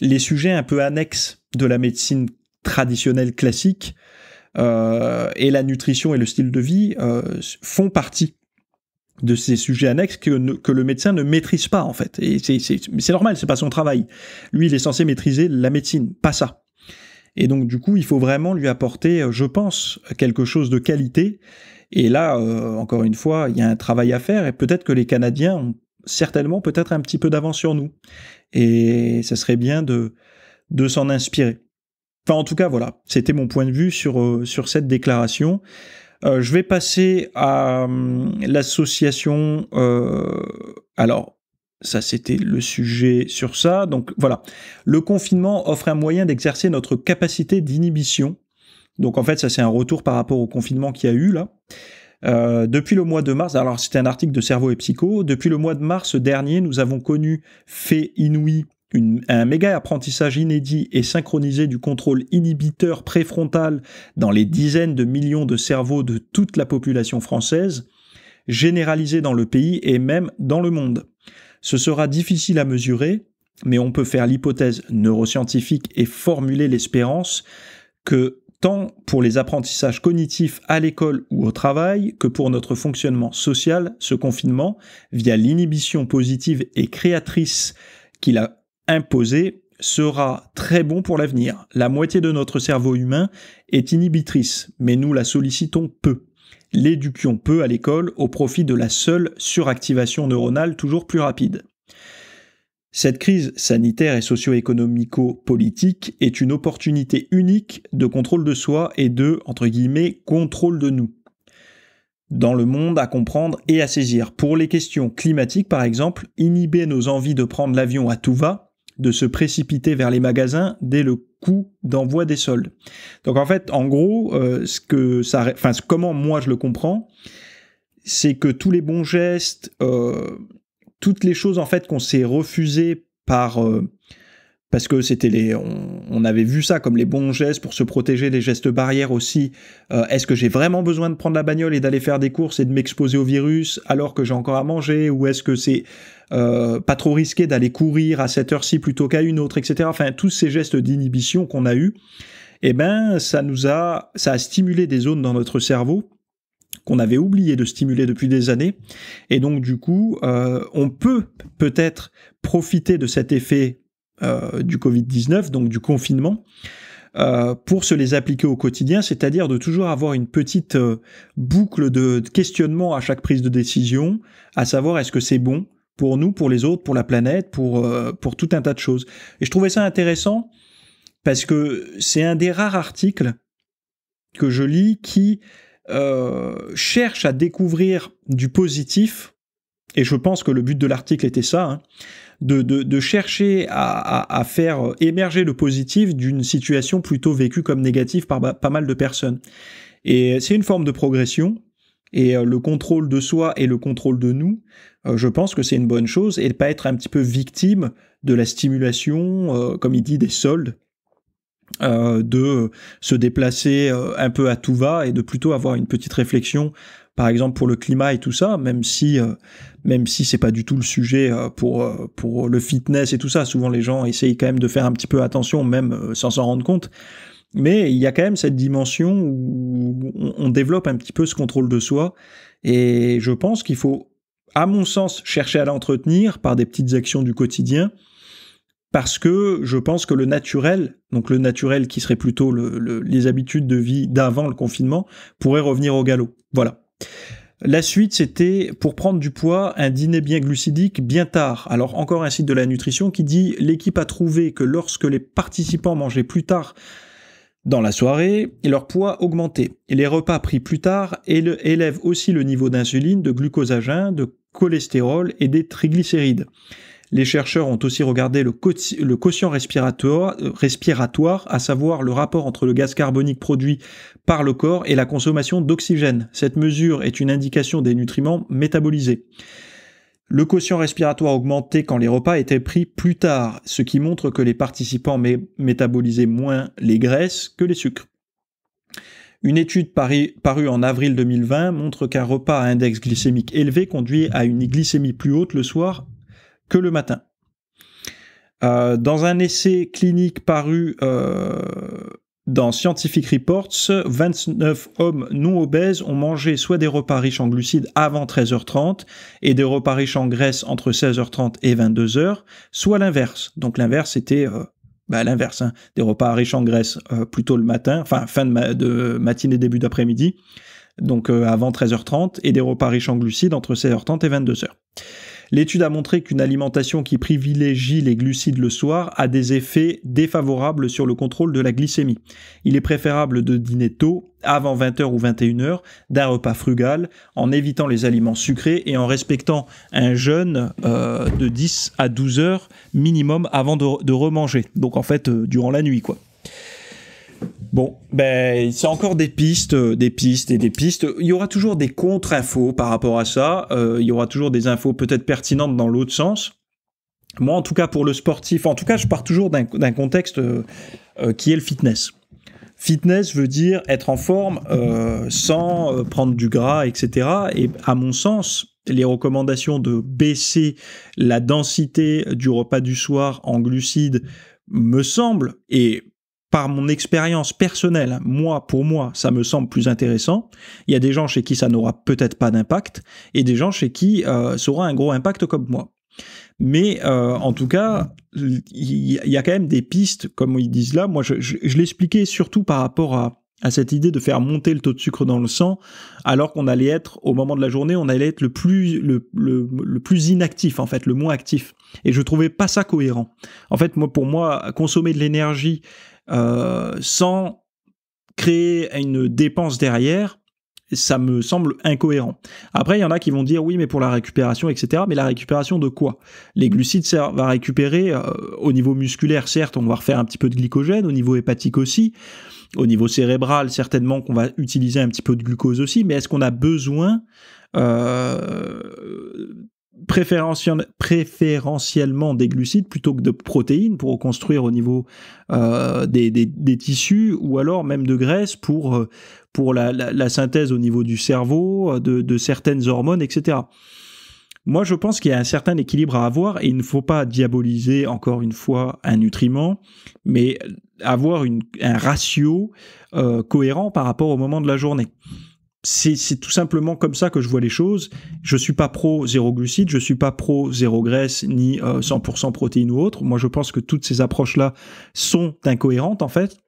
Speaker 1: les sujets un peu annexes de la médecine traditionnelle classique euh, et la nutrition et le style de vie font partie de ces sujets annexes que, le médecin ne maîtrise pas en fait. Et c'est normal, c'est pas son travail. Lui, il est censé maîtriser la médecine, pas ça. Et donc du coup, il faut vraiment lui apporter, euh, je pense, quelque chose de qualité. Et là, euh, encore une fois, il y a un travail à faire et peut-être que les Canadiens ont certainement peut-être un petit peu d'avance sur nous. Et ça serait bien de, de s'en inspirer. Enfin, en tout cas, voilà, c'était mon point de vue sur, euh, sur cette déclaration. je vais passer à hum, l'association. alors, ça, c'était le sujet sur ça. Donc voilà, le confinement offre un moyen d'exercer notre capacité d'inhibition. Donc en fait, ça c'est un retour par rapport au confinement qu'il y a eu là. Euh, depuis le mois de mars, alors c'était un article de Cerveau et Psycho, depuis le mois de mars dernier, nous avons connu fait inouï un méga apprentissage inédit et synchronisé du contrôle inhibiteur préfrontal dans les dizaines de millions de cerveaux de toute la population française, généralisé dans le pays et même dans le monde. Ce sera difficile à mesurer, mais on peut faire l'hypothèse neuroscientifique et formuler l'espérance que tant pour les apprentissages cognitifs à l'école ou au travail que pour notre fonctionnement social, ce confinement, via l'inhibition positive et créatrice qu'il a imposée, sera très bon pour l'avenir. La moitié de notre cerveau humain est inhibitrice, mais nous la sollicitons peu l'éduquions peu à l'école au profit de la seule suractivation neuronale toujours plus rapide. Cette crise sanitaire et socio-économico-politique est une opportunité unique de contrôle de soi et de, entre guillemets, contrôle de nous. Dans le monde à comprendre et à saisir. Pour les questions climatiques, par exemple, inhiber nos envies de prendre l'avion à tout va, de se précipiter vers les magasins dès le coût d'envoi des soldes. Donc en fait, en gros, euh, ce que ça, enfin comment moi je le comprends, c'est que tous les bons gestes, euh, toutes les choses en fait qu'on s'est refusées par euh, parce que c'était les, on, avait vu ça comme les bons gestes pour se protéger, les gestes barrières aussi. Euh, est-ce que j'ai vraiment besoin de prendre la bagnole et d'aller faire des courses et de m'exposer au virus alors que j'ai encore à manger Ou est-ce que c'est euh, pas trop risqué d'aller courir à cette heure-ci plutôt qu'à une autre, etc. Enfin, tous ces gestes d'inhibition qu'on a eus, eh ben, ça nous a, ça a stimulé des zones dans notre cerveau qu'on avait oublié de stimuler depuis des années. Et donc, du coup, euh, on peut peut-être profiter de cet effet euh, du Covid-19, donc du confinement, euh, pour se les appliquer au quotidien, c'est-à-dire de toujours avoir une petite euh, boucle de questionnement à chaque prise de décision, à savoir est-ce que c'est bon pour nous, pour les autres, pour la planète, pour, pour tout un tas de choses. Et je trouvais ça intéressant parce que c'est un des rares articles que je lis qui cherche à découvrir du positif, et je pense que le but de l'article était ça, hein, de, chercher à, faire émerger le positif d'une situation plutôt vécue comme négative par pas mal de personnes. Et c'est une forme de progression. Et euh, le contrôle de soi et le contrôle de nous, euh, je pense que c'est une bonne chose et de pas être un petit peu victime de la stimulation, euh, comme il dit, des soldes, de se déplacer un peu à tout va et de plutôt avoir une petite réflexion par exemple pour le climat et tout ça, même si euh, même si c'est pas du tout le sujet euh, pour euh, pour le fitness et tout ça. Souvent les gens essayent quand même de faire un petit peu attention, même sans s'en rendre compte. Mais il y a quand même cette dimension où on, développe un petit peu ce contrôle de soi, et je pense qu'il faut, à mon sens, chercher à l'entretenir par des petites actions du quotidien. Parce que je pense que le naturel, donc le naturel qui serait plutôt le, les habitudes de vie d'avant le confinement, pourrait revenir au galop. Voilà. La suite, c'était pour prendre du poids, un dîner bien glucidique bien tard. Alors encore un site de la nutrition qui dit l'équipe a trouvé que lorsque les participants mangeaient plus tard dans la soirée, leur poids augmentait. Les repas pris plus tard élèvent aussi le niveau d'insuline, de jeun, de cholestérol et des triglycérides. Les chercheurs ont aussi regardé le, quotient euh, respiratoire, à savoir le rapport entre le gaz carbonique produit par le corps et la consommation d'oxygène. Cette mesure est une indication des nutriments métabolisés. Le quotient respiratoire augmentait quand les repas étaient pris plus tard, ce qui montre que les participants métabolisaient moins les graisses que les sucres. Une étude parue en avril 2020 montre qu'un repas à index glycémique élevé conduit à une glycémie plus haute le soir que le matin. Euh, dans un essai clinique paru euh, dans Scientific Reports, 29 hommes non obèses ont mangé soit des repas riches en glucides avant 13h30 et des repas riches en graisse entre 16h30 et 22h, soit l'inverse. Donc l'inverse était euh, bah, l'inverse, hein, des repas riches en graisse plutôt le matin, enfin fin de, matinée de matinée début d'après-midi, donc avant 13h30 et des repas riches en glucides entre 16h30 et 22h. L'étude a montré qu'une alimentation qui privilégie les glucides le soir a des effets défavorables sur le contrôle de la glycémie. Il est préférable de dîner tôt, avant 20h ou 21h, d'un repas frugal, en évitant les aliments sucrés et en respectant un jeûne euh, de 10 à 12 heures minimum avant de, remanger. Donc en fait, euh, durant la nuit, quoi. Bon, ben, c'est encore des pistes, euh, des pistes et des pistes. Il y aura toujours des contre-infos par rapport à ça. Euh, il y aura toujours des infos peut-être pertinentes dans l'autre sens. Moi, en tout cas, pour le sportif, en tout cas, je pars toujours d'un contexte euh, qui est le fitness. Fitness veut dire être en forme sans prendre du gras, etc. Et à mon sens, les recommandations de baisser la densité du repas du soir en glucides me semblent, et par mon expérience personnelle, moi, pour moi, ça me semble plus intéressant. Il y a des gens chez qui ça n'aura peut-être pas d'impact et des gens chez qui euh, ça aura un gros impact comme moi. Mais euh, en tout cas, il y, a quand même des pistes, comme ils disent là. Moi, je, l'expliquais surtout par rapport à, cette idée de faire monter le taux de sucre dans le sang, alors qu'on allait être, au moment de la journée, on allait être le plus, le, plus inactif, en fait, le moins actif. Et je trouvais pas ça cohérent. En fait, moi, pour moi, consommer de l'énergie euh, sans créer une dépense derrière, ça me semble incohérent. Après, il y en a qui vont dire oui, mais pour la récupération, etc. Mais la récupération de quoi Les glucides ça va récupérer euh, au niveau musculaire, certes, on va refaire un petit peu de glycogène, au niveau hépatique aussi, au niveau cérébral, certainement qu'on va utiliser un petit peu de glucose aussi, mais est-ce qu'on a besoin euh, préférentiellement des glucides plutôt que de protéines pour reconstruire au niveau euh, des, tissus ou alors même de graisse pour, euh, la, synthèse au niveau du cerveau, euh, de, certaines hormones, etc. Moi, je pense qu'il y a un certain équilibre à avoir et il ne faut pas diaboliser encore une fois un nutriment, mais avoir un ratio cohérent par rapport au moment de la journée c'est tout simplement comme ça que je vois les choses. Je suis pas pro zéro glucide, je suis pas pro zéro graisse ni 100% euh, protéines ou autre. Moi, je pense que toutes ces approches-là sont incohérentes en fait.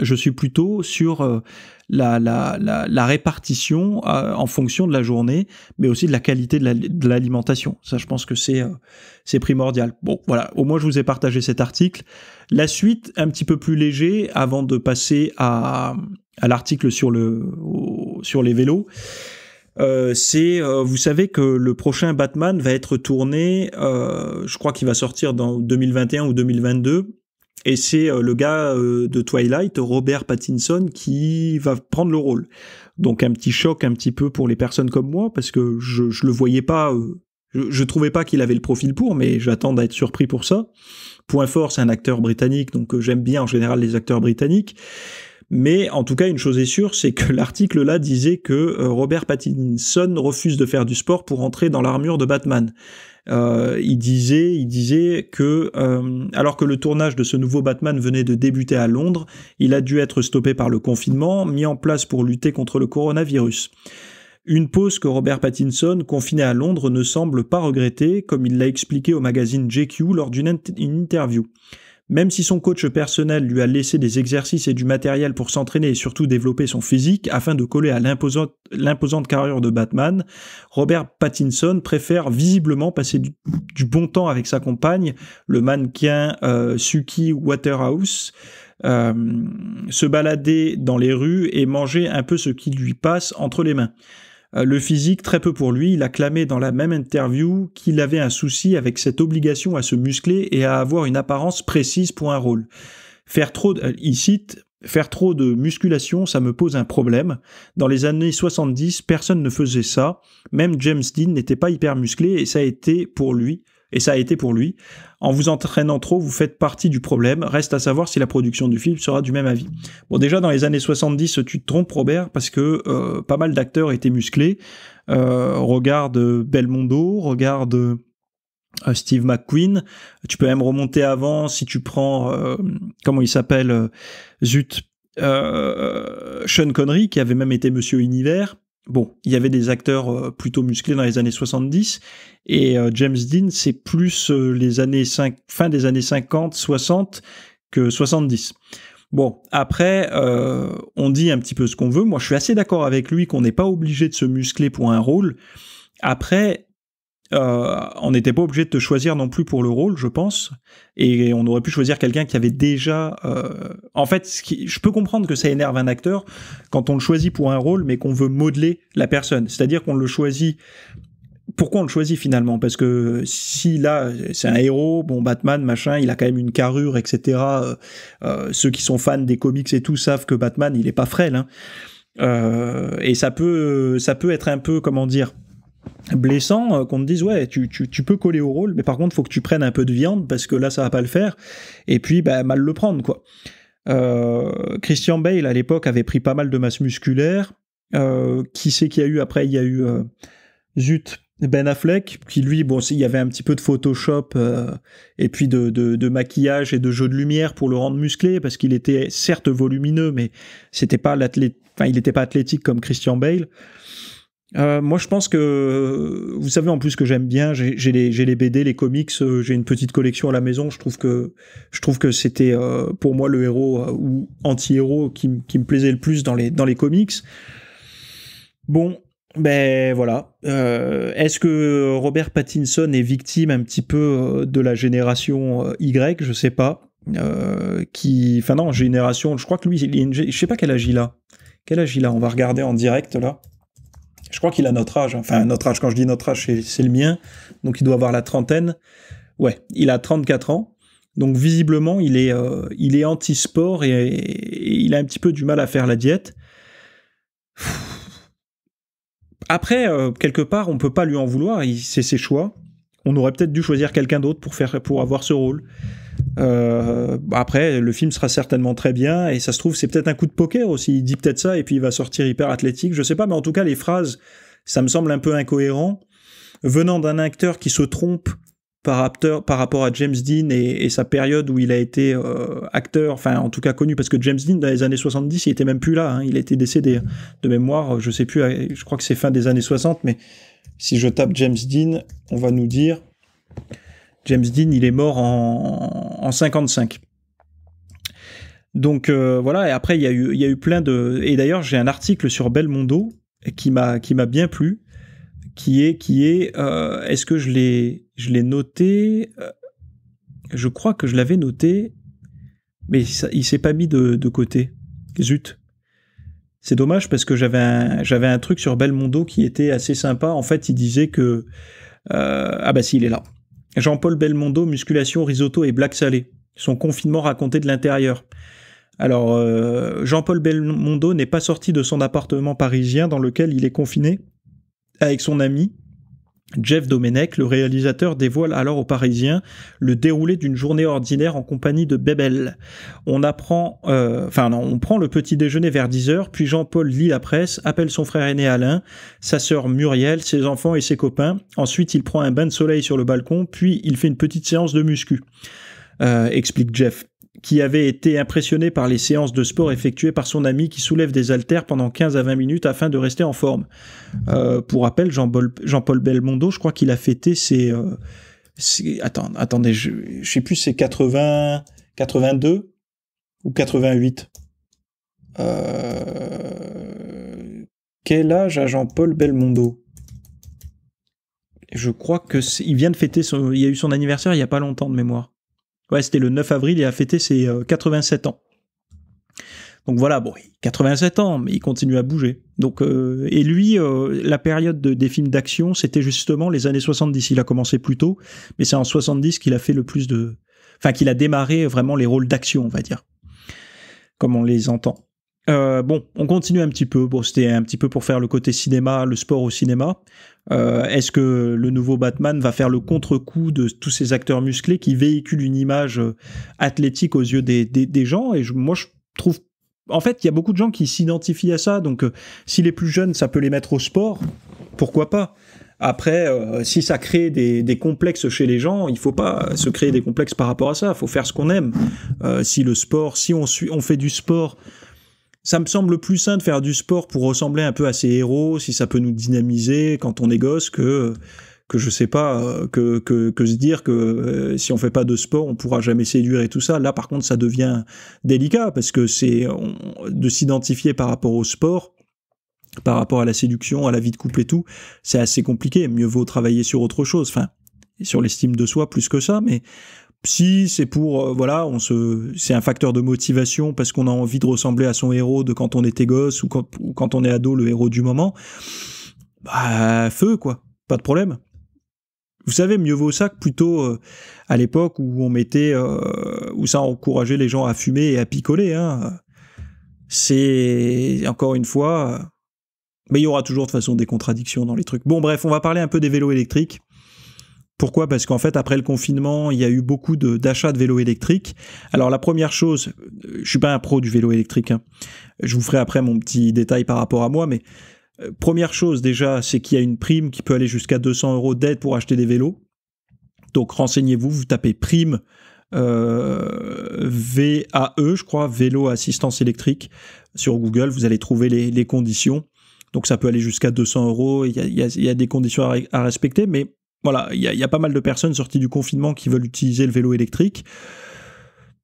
Speaker 1: Je suis plutôt sur euh, la, répartition euh, en fonction de la journée, mais aussi de la qualité de l'alimentation. Ça, je pense que c'est c'est primordial. Bon, voilà. Au moins, je vous ai partagé cet article. La suite, un petit peu plus léger, avant de passer à à l'article sur, le, sur les vélos. Euh, c'est, euh, vous savez que le prochain Batman va être tourné, euh, je crois qu'il va sortir dans 2021 ou 2022, et c'est le gars de Twilight, Robert Pattinson, qui va prendre le rôle. Donc un petit choc un petit peu pour les personnes comme moi, parce que je, je le voyais pas, je, je trouvais pas qu'il avait le profil pour, mais j'attends d'être surpris pour ça. Point fort, c'est un acteur britannique, donc j'aime bien en général les acteurs britanniques. Mais en tout cas, une chose est sûre, c'est que l'article là disait que euh, Robert Pattinson refuse de faire du sport pour entrer dans l'armure de Batman. Euh, il disait, il disait que euh, alors que le tournage de ce nouveau Batman venait de débuter à Londres, il a dû être stoppé par le confinement mis en place pour lutter contre le coronavirus. Une pause que Robert Pattinson, confiné à Londres, ne semble pas regretter, comme il l'a expliqué au magazine JQ lors d'une interview. Même si son coach personnel lui a laissé des exercices et du matériel pour s'entraîner et surtout développer son physique afin de coller à l'imposante carrière de Batman, Robert Pattinson préfère visiblement passer du, bon temps avec sa compagne, le mannequin euh, Suki Waterhouse, euh, se balader dans les rues et manger un peu ce qui lui passe entre les mains. Euh, le physique, très peu pour lui, il a clamé dans la même interview qu'il avait un souci avec cette obligation à se muscler et à avoir une apparence précise pour un rôle. Faire trop, de, euh, il cite, faire trop de musculation, ça me pose un problème. Dans les années 70, personne ne faisait ça. Même James Dean n'était pas hyper musclé et ça a été pour lui et ça a été pour lui. En vous entraînant trop, vous faites partie du problème. Reste à savoir si la production du film sera du même avis. Bon, déjà dans les années 70, tu te trompes, Robert, parce que euh, pas mal d'acteurs étaient musclés. Euh, regarde euh, Belmondo, regarde Steve McQueen. Tu peux même remonter avant si tu prends comment il s'appelle, zut, Sean Connery qui avait même été Monsieur Univers bon, il y avait des acteurs euh, plutôt musclés dans les années 70 et euh, James Dean, c'est plus euh, les années fin des années 50, 60 que 70. Bon, après, on dit un petit peu ce qu'on veut. Moi, je suis assez d'accord avec lui qu'on n'est pas obligé de se muscler pour un rôle. Après, euh, on n'était pas obligé de te choisir non plus pour le rôle, je pense. Et on aurait pu choisir quelqu'un qui avait déjà. Euh, en fait, ce je peux comprendre que ça énerve un acteur quand on le choisit pour un rôle, mais qu'on veut modeler la personne. C'est-à-dire qu'on le choisit. Pourquoi on le choisit finalement Parce que si là c'est un héros, bon Batman machin, il a quand même une carrure, etc. Euh, ceux qui sont fans des comics et tout savent que Batman il est pas frêle, hein. et ça peut ça peut être un peu comment dire blessant euh, qu'on te dise ouais tu, tu, tu, peux coller au rôle mais par contre faut que tu prennes un peu de viande parce que là ça va pas le faire et puis bah, mal le prendre quoi euh, Christian Bale à l'époque avait pris pas mal de masse musculaire euh, qui c'est qu'il y a eu après il y a eu zut Ben Affleck qui lui bon il y avait un petit peu de Photoshop et puis de, de, maquillage et de jeux de lumière pour le rendre musclé parce qu'il était certes volumineux mais c'était pas l'athlète enfin il n'était pas athlétique comme Christian Bale euh, moi, je pense que vous savez en plus que j'aime bien. J'ai les, BD, les comics. Euh, j'ai une petite collection à la maison. Je trouve que je trouve que c'était euh, pour moi le héros ou anti-héros qui, me plaisait le plus dans les dans les comics. Bon, ben voilà. Est-ce que Robert Pattinson est victime un petit peu de la génération Y Je sais pas. qui, enfin non, génération. Je crois que lui, je sais pas quel âge il a. Quel âge il a On va regarder en direct là. Je crois qu'il a notre âge. Hein. Enfin, notre âge, quand je dis notre âge, c'est le mien. Donc, il doit avoir la trentaine. Ouais, il a 34 ans. Donc, visiblement, il est, euh, est anti-sport et, il a un petit peu du mal à faire la diète. Après, euh, quelque part, on peut pas lui en vouloir. C'est ses choix. On aurait peut-être dû choisir quelqu'un d'autre pour, pour avoir ce rôle. Euh, bah, après, le film sera certainement très bien, et ça se trouve, c'est peut-être un coup de poker aussi. Il dit peut-être ça, et puis il va sortir hyper athlétique. Je sais pas, mais en tout cas, les phrases, ça me semble un peu incohérent, venant d'un acteur qui se trompe par, acteur, par rapport à James Dean et, sa période où il a été euh, acteur, enfin en tout cas connu, parce que James Dean dans les années 70, il était même plus là, hein. il était décédé hein. de mémoire, je sais plus, je crois que c'est fin des années 60, mais si je tape James Dean, on va nous dire James Dean, il est mort en, en 55. Donc euh, voilà, et après, il y, a eu, il y eu plein de... Et d'ailleurs, j'ai un article sur Belmondo qui m'a bien plu, qui est... Qui est euh, Est-ce que je l'ai noté euh, Je crois que je l'avais noté, mais il s'est pas mis de, côté. Zut. C'est dommage parce que j'avais un, un truc sur Belmondo qui était assez sympa. En fait, il disait que... ah bah si, il est là. Jean-Paul Belmondo, Musculation, Risotto et Black Salé. Son confinement raconté de l'intérieur. Alors, euh, Jean-Paul Belmondo n'est pas sorti de son appartement parisien dans lequel il est confiné avec son ami Jeff Domenech, le réalisateur, dévoile alors aux Parisiens le déroulé d'une journée ordinaire en compagnie de Bebel. On apprend, euh, enfin on prend le petit déjeuner vers 10h, puis Jean-Paul lit la presse, appelle son frère aîné Alain, sa sœur Muriel, ses enfants et ses copains. Ensuite, il prend un bain de soleil sur le balcon, puis il fait une petite séance de muscu. Euh, explique Jeff qui avait été impressionné par les séances de sport effectuées par son ami qui soulève des haltères pendant 15 à 20 minutes afin de rester en forme. Euh, pour rappel, Jean-Paul Belmondo, je crois qu'il a fêté ses... Euh, attendez, je, ne sais plus, c'est 82 ou 88 euh, Quel âge a Jean-Paul Belmondo Je crois que vient de fêter son, il y a eu son anniversaire il n'y a pas longtemps de mémoire. Ouais, c'était le 9 avril, et a fêté ses 87 euh, ans. Donc voilà, bon, 87 ans, mais il continue à bouger. Donc, euh, et lui, euh, la période des films d'action, c'était justement les années 70. Il a commencé plus tôt, mais c'est en 70 qu'il a fait le plus de, enfin, qu'il a démarré vraiment les rôles d'action, on va dire, comme on les entend. Euh, bon, on continue un petit peu. Bon, c'était un petit peu pour faire le côté cinéma, le sport au cinéma. Euh, est-ce que le nouveau Batman va faire le contre-coup de tous ces acteurs musclés qui véhiculent une image euh, athlétique aux yeux des, des, gens Et je, moi, je trouve. En fait, il y a beaucoup de gens qui s'identifient à ça. Donc, si les plus jeunes, ça peut les mettre au sport, pourquoi pas après, si ça crée des, des, complexes chez les gens, il faut pas se créer des complexes par rapport à ça. Il faut faire ce qu'on aime. si le sport, si on, suit, on fait du sport ça me semble plus sain de faire du sport pour ressembler un peu à ces héros, si ça peut nous dynamiser quand on est gosse, que que je sais pas, euh, que, que, se dire que euh, si on fait pas de sport, on pourra jamais séduire et tout ça. Là, par contre, ça devient délicat parce que c'est de s'identifier par rapport au sport, par rapport à la séduction, à la vie de couple et tout, c'est assez compliqué. Mieux vaut travailler sur autre chose, enfin, sur l'estime de soi plus que ça, mais si c'est pour euh, voilà on se c'est un facteur de motivation parce qu'on a envie de ressembler à son héros de quand on était gosse ou quand, on est ado le héros du moment bah feu quoi pas de problème vous savez mieux vaut ça que plutôt euh, à l'époque où on mettait euh, ça encourageait les gens à fumer et à picoler hein. c'est encore une fois mais il y aura toujours de façon des contradictions dans les trucs bon bref on va parler un peu des vélos électriques pourquoi Parce qu'en fait, après le confinement, il y a eu beaucoup d'achats de, vélos électriques. Alors la première chose, je suis pas un pro du vélo électrique. Hein. Je vous ferai après mon petit détail par rapport à moi, mais euh, première chose déjà, c'est qu'il y a une prime qui peut aller jusqu'à 200 euros d'aide pour acheter des vélos. Donc renseignez-vous, vous tapez prime euh, VAE, je crois, vélo assistance électrique sur Google. Vous allez trouver les, conditions. Donc ça peut aller jusqu'à 200 euros. Il y, a, des conditions à respecter, mais voilà, il y, a pas mal de personnes sorties du confinement qui veulent utiliser le vélo électrique.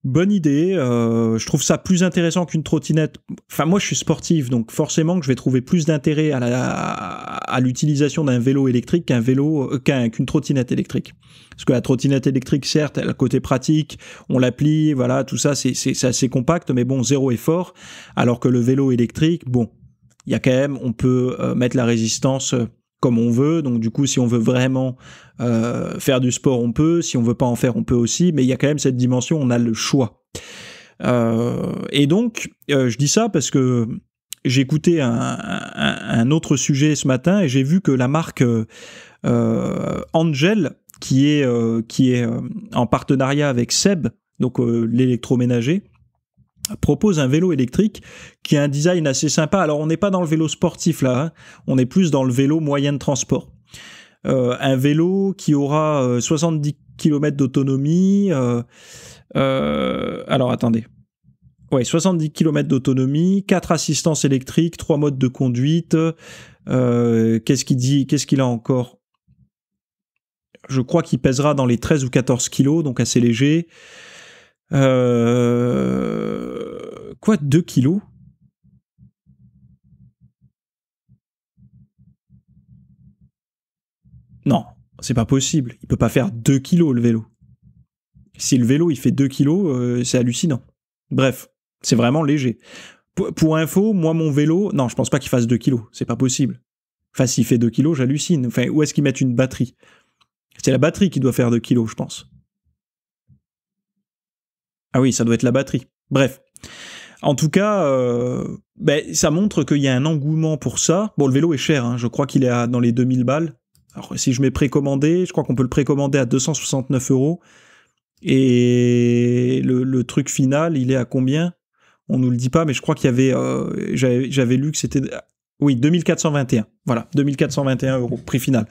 Speaker 1: Bonne idée, euh, je trouve ça plus intéressant qu'une trottinette. Enfin, moi je suis sportif, donc forcément que je vais trouver plus d'intérêt à l'utilisation à, d'un vélo électrique qu'un vélo euh, qu'une trottinette électrique. Parce que la trottinette électrique, certes, côté pratique, on la plie, voilà, tout ça, c'est assez compact, mais bon, zéro effort. Alors que le vélo électrique, bon, il y a quand même, on peut euh, mettre la résistance comme on veut. Donc du coup, si on veut vraiment euh, faire du sport, on peut. Si on veut pas en faire, on peut aussi. Mais il y a quand même cette dimension, on a le choix. Euh, et donc, euh, je dis ça parce que j'ai écouté un, un, autre sujet ce matin et j'ai vu que la marque Angel, qui est, qui est en partenariat avec Seb, donc l'électroménager, propose un vélo électrique qui a un design assez sympa. Alors on n'est pas dans le vélo sportif là, hein. on est plus dans le vélo moyen de transport. Euh, un vélo qui aura 70 euh, km d'autonomie. Euh, alors attendez. Ouais, 70 km d'autonomie, 4 assistances électriques, 3 modes de conduite. qu'est-ce qu'il dit Qu'est-ce qu'il a encore Je crois qu'il pèsera dans les 13 ou 14 kilos, donc assez léger. Euh, quoi, 2 kilos Non, c'est pas possible. Il peut pas faire 2 kilos le vélo. Si le vélo il fait 2 kilos, euh, c'est hallucinant. Bref, c'est vraiment léger. pour info, moi mon vélo, non, je pense pas qu'il fasse 2 kilos, c'est pas possible. Enfin, s'il fait 2 kilos, j'hallucine. Enfin, où est-ce qu'il met une batterie C'est la batterie qui doit faire 2 kilos, je pense. Ah oui, ça doit être la batterie. Bref. En tout cas, euh, ben, ça montre qu'il y a un engouement pour ça. Bon, le vélo est cher, hein. je crois qu'il est à, dans les 2000 balles. Alors, si je mets précommandé, je crois qu'on peut le précommander à 269 euros. Et le, truc final, il est à combien On nous le dit pas, mais je crois qu'il y avait. Euh, j'avais, j'avais lu que c'était. Ah, oui, 2421. Voilà, 2421 euros, prix final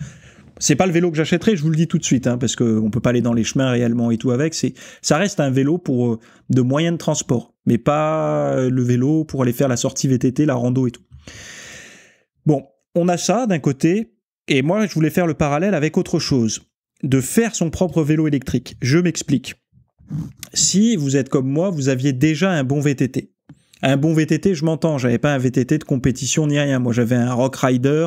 Speaker 1: c'est pas le vélo que j'achèterai, je vous le dis tout de suite, hein, parce qu'on peut pas aller dans les chemins réellement et tout avec. C'est, ça reste un vélo pour euh, de moyens de transport, mais pas euh, le vélo pour aller faire la sortie VTT, la rando et tout. Bon, on a ça d'un côté, et moi je voulais faire le parallèle avec autre chose, de faire son propre vélo électrique. Je m'explique. Si vous êtes comme moi, vous aviez déjà un bon VTT, un bon VTT, je m'entends, j'avais pas un VTT de compétition ni rien. Moi, j'avais un Rock Rider,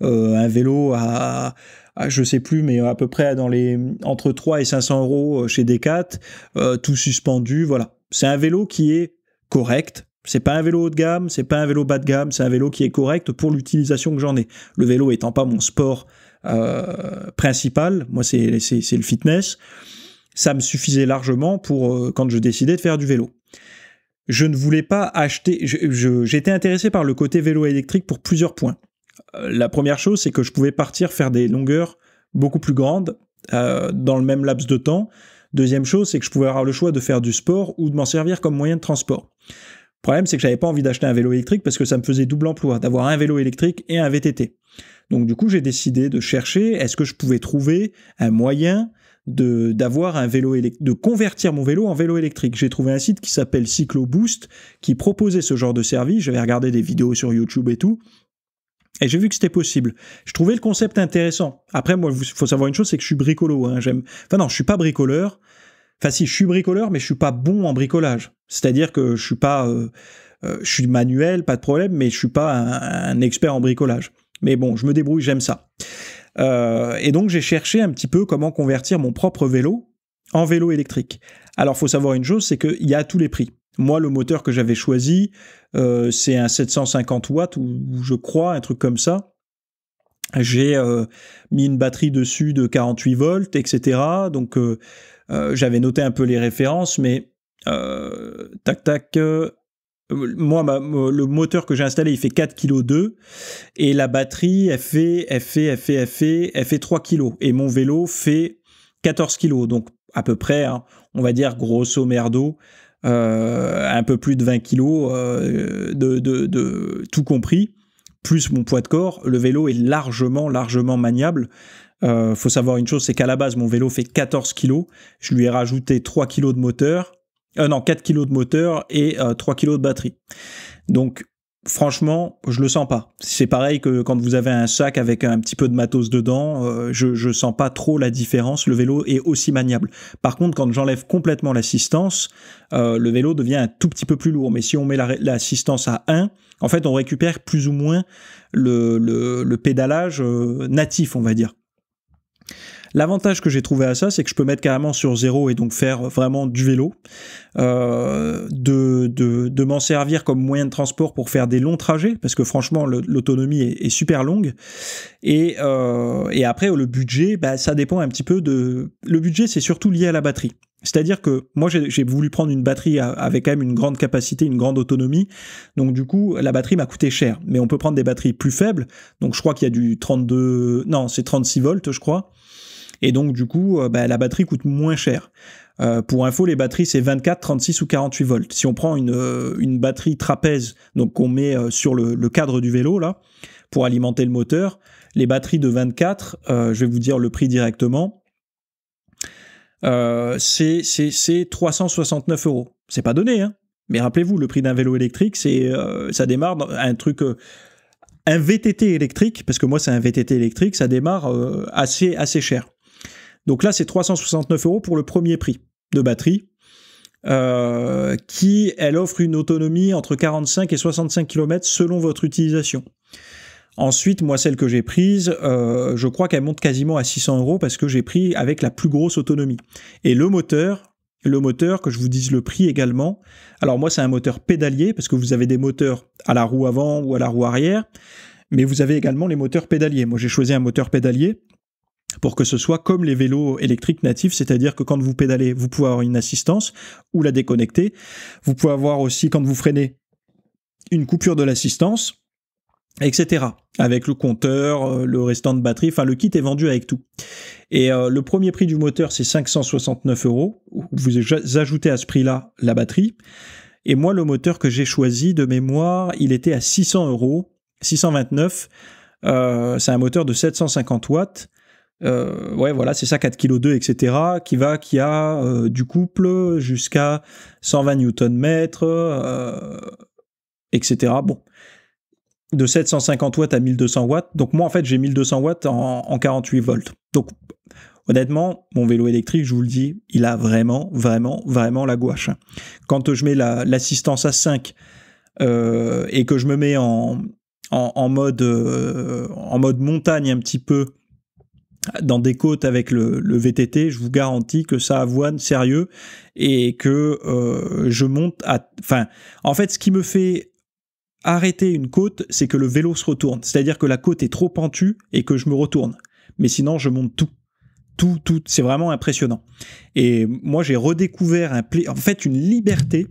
Speaker 1: euh, un vélo à, ah, je ne sais plus, mais euh, à peu près dans les entre 3 et 500 euros euh, chez Decat, euh, tout suspendu, voilà. C'est un vélo qui est correct. C'est pas un vélo haut de gamme, c'est pas un vélo bas de gamme, c'est un vélo qui est correct pour l'utilisation que j'en ai. Le vélo étant pas mon sport principal, moi c'est le fitness, ça me suffisait largement pour quand je décidais de faire du vélo je ne voulais pas acheter. J'étais intéressé par le côté vélo électrique pour plusieurs points. Euh, la première chose, c'est que je pouvais partir faire des longueurs beaucoup plus grandes euh, dans le même laps de temps. Deuxième chose, c'est que je pouvais avoir le choix de faire du sport ou de m'en servir comme moyen de transport. Le problème, c'est que n'avais pas envie d'acheter un vélo électrique parce que ça me faisait double emploi, d'avoir un vélo électrique et un VTT. Donc du coup, j'ai décidé de chercher est-ce que je pouvais trouver un moyen de d'avoir un vélo de convertir mon vélo en vélo électrique. J'ai trouvé un site qui s'appelle Cycloboost qui proposait ce genre de service. J'avais regardé des vidéos sur YouTube et tout. Et j'ai vu que c'était possible. Je trouvais le concept intéressant. Après, moi, il faut savoir une chose, c'est que je suis bricolo. Hein, j'aime. Enfin non, je suis pas bricoleur. Enfin si, je suis bricoleur, mais je suis pas bon en bricolage. C'est-à-dire que je suis pas, euh, euh, je suis manuel, pas de problème, mais je suis pas un, expert en bricolage. Mais bon, je me débrouille, j'aime ça. Euh, et donc j'ai cherché un petit peu comment convertir mon propre vélo en vélo électrique. Alors faut savoir une chose, c'est qu'il y a tous les prix moi, le moteur que j'avais choisi, euh, c'est un 750 watts, ou je crois, un truc comme ça. J'ai euh, mis une batterie dessus de 48 volts, etc. Donc, euh, j'avais noté un peu les références, mais tac, tac. moi, le moteur que j'ai installé, il fait 4,2 kg 2 et la batterie, elle fait, elle fait, elle fait, elle fait, 3 kg. Et mon vélo fait 14 kg. Donc, à peu près, hein, on va dire grosso merdo, euh, un peu plus de 20 kg euh, de, de, tout compris, plus mon poids de corps, le vélo est largement, largement maniable. Euh, faut savoir une chose, c'est qu'à la base, mon vélo fait 14 kg. Je lui ai rajouté 3 kg de moteur. Euh, non, 4 kg de moteur et 3 kg de batterie. Donc, franchement, je le sens pas. C'est pareil que quand vous avez un sac avec un petit peu de matos dedans, euh, je, je sens pas trop la différence. Le vélo est aussi maniable. Par contre, quand j'enlève complètement l'assistance, euh, le vélo devient un tout petit peu plus lourd. Mais si on met l'assistance à 1, en fait, on récupère plus ou moins le, pédalage euh, natif, on va dire. L'avantage que j'ai trouvé à ça, c'est que je peux mettre carrément sur zéro et donc faire vraiment du vélo, euh, de, m'en servir comme moyen de transport pour faire des longs trajets, parce que franchement, l'autonomie est, super longue. Et, euh, après, le budget, bah, ça dépend un petit peu de... Le budget, c'est surtout lié à la batterie. C'est-à-dire que moi, j'ai voulu prendre une batterie avec quand même une grande capacité, une grande autonomie. Donc, du coup, la batterie m'a coûté cher. Mais on peut prendre des batteries plus faibles. Donc, je crois qu'il y a du 32, non, c'est 36 volts, je crois. Et donc, du coup, euh, bah, la batterie coûte moins cher. Euh, pour info, les batteries, c'est 24, 36 ou 48 volts. Si on prend euh, une, batterie trapèze, donc qu'on met sur le, cadre du vélo, là, pour alimenter le moteur, les batteries de 24, je vais vous dire le prix directement, c'est 369 euros. C'est pas donné, hein mais rappelez-vous, le prix d'un vélo électrique, c'est ça démarre un truc un VTT électrique, parce que moi c'est un VTT électrique, ça démarre assez, assez cher. Donc là, c'est 369 euros pour le premier prix de batterie, euh, qui, elle offre une autonomie entre 45 et 65 km selon votre utilisation. Ensuite, moi, celle que j'ai prise, euh, je crois qu'elle monte quasiment à 600 euros parce que j'ai pris avec la plus grosse autonomie. Et le moteur, le moteur, que je vous dise le prix également. Alors moi, c'est un moteur pédalier parce que vous avez des moteurs à la roue avant ou à la roue arrière, mais vous avez également les moteurs pédaliers. Moi, j'ai choisi un moteur pédalier pour que ce soit comme les vélos électriques natifs, c'est-à-dire que quand vous pédalez, vous pouvez avoir une assistance ou la déconnecter. Vous pouvez avoir aussi, quand vous freinez, une coupure de l'assistance, etc. Avec le compteur, euh, le restant de batterie, enfin le kit est vendu avec tout. Et euh, le premier prix du moteur, c'est 569 euros. Vous ajoutez à ce prix-là la batterie. Et moi, le moteur que j'ai choisi de mémoire, il était à 600 euros, 629. Euh, c'est un moteur de 750 watts. Euh, ouais, voilà, c'est ça, 4 kg 2, etc., qui va, qui a euh, du couple jusqu'à 120 Nm, etc. Bon. De 750 watts à 1200 watts. Donc, moi, en fait, j'ai 1200 watts en, 48 volts. Donc, honnêtement, mon vélo électrique, je vous le dis, il a vraiment, vraiment, vraiment la gouache. Quand je mets l'assistance à 5 euh, et que je me mets en mode, en mode montagne un petit peu, dans des côtes avec le, VTT, je vous garantis que ça avoine sérieux et que euh, je monte à... Enfin, en fait, ce qui me fait arrêter une côte, c'est que le vélo se retourne. C'est-à-dire que la côte est trop pentue et que je me retourne. Mais sinon, je monte tout. Tout, tout. C'est vraiment impressionnant. Et moi, j'ai redécouvert un en fait une liberté.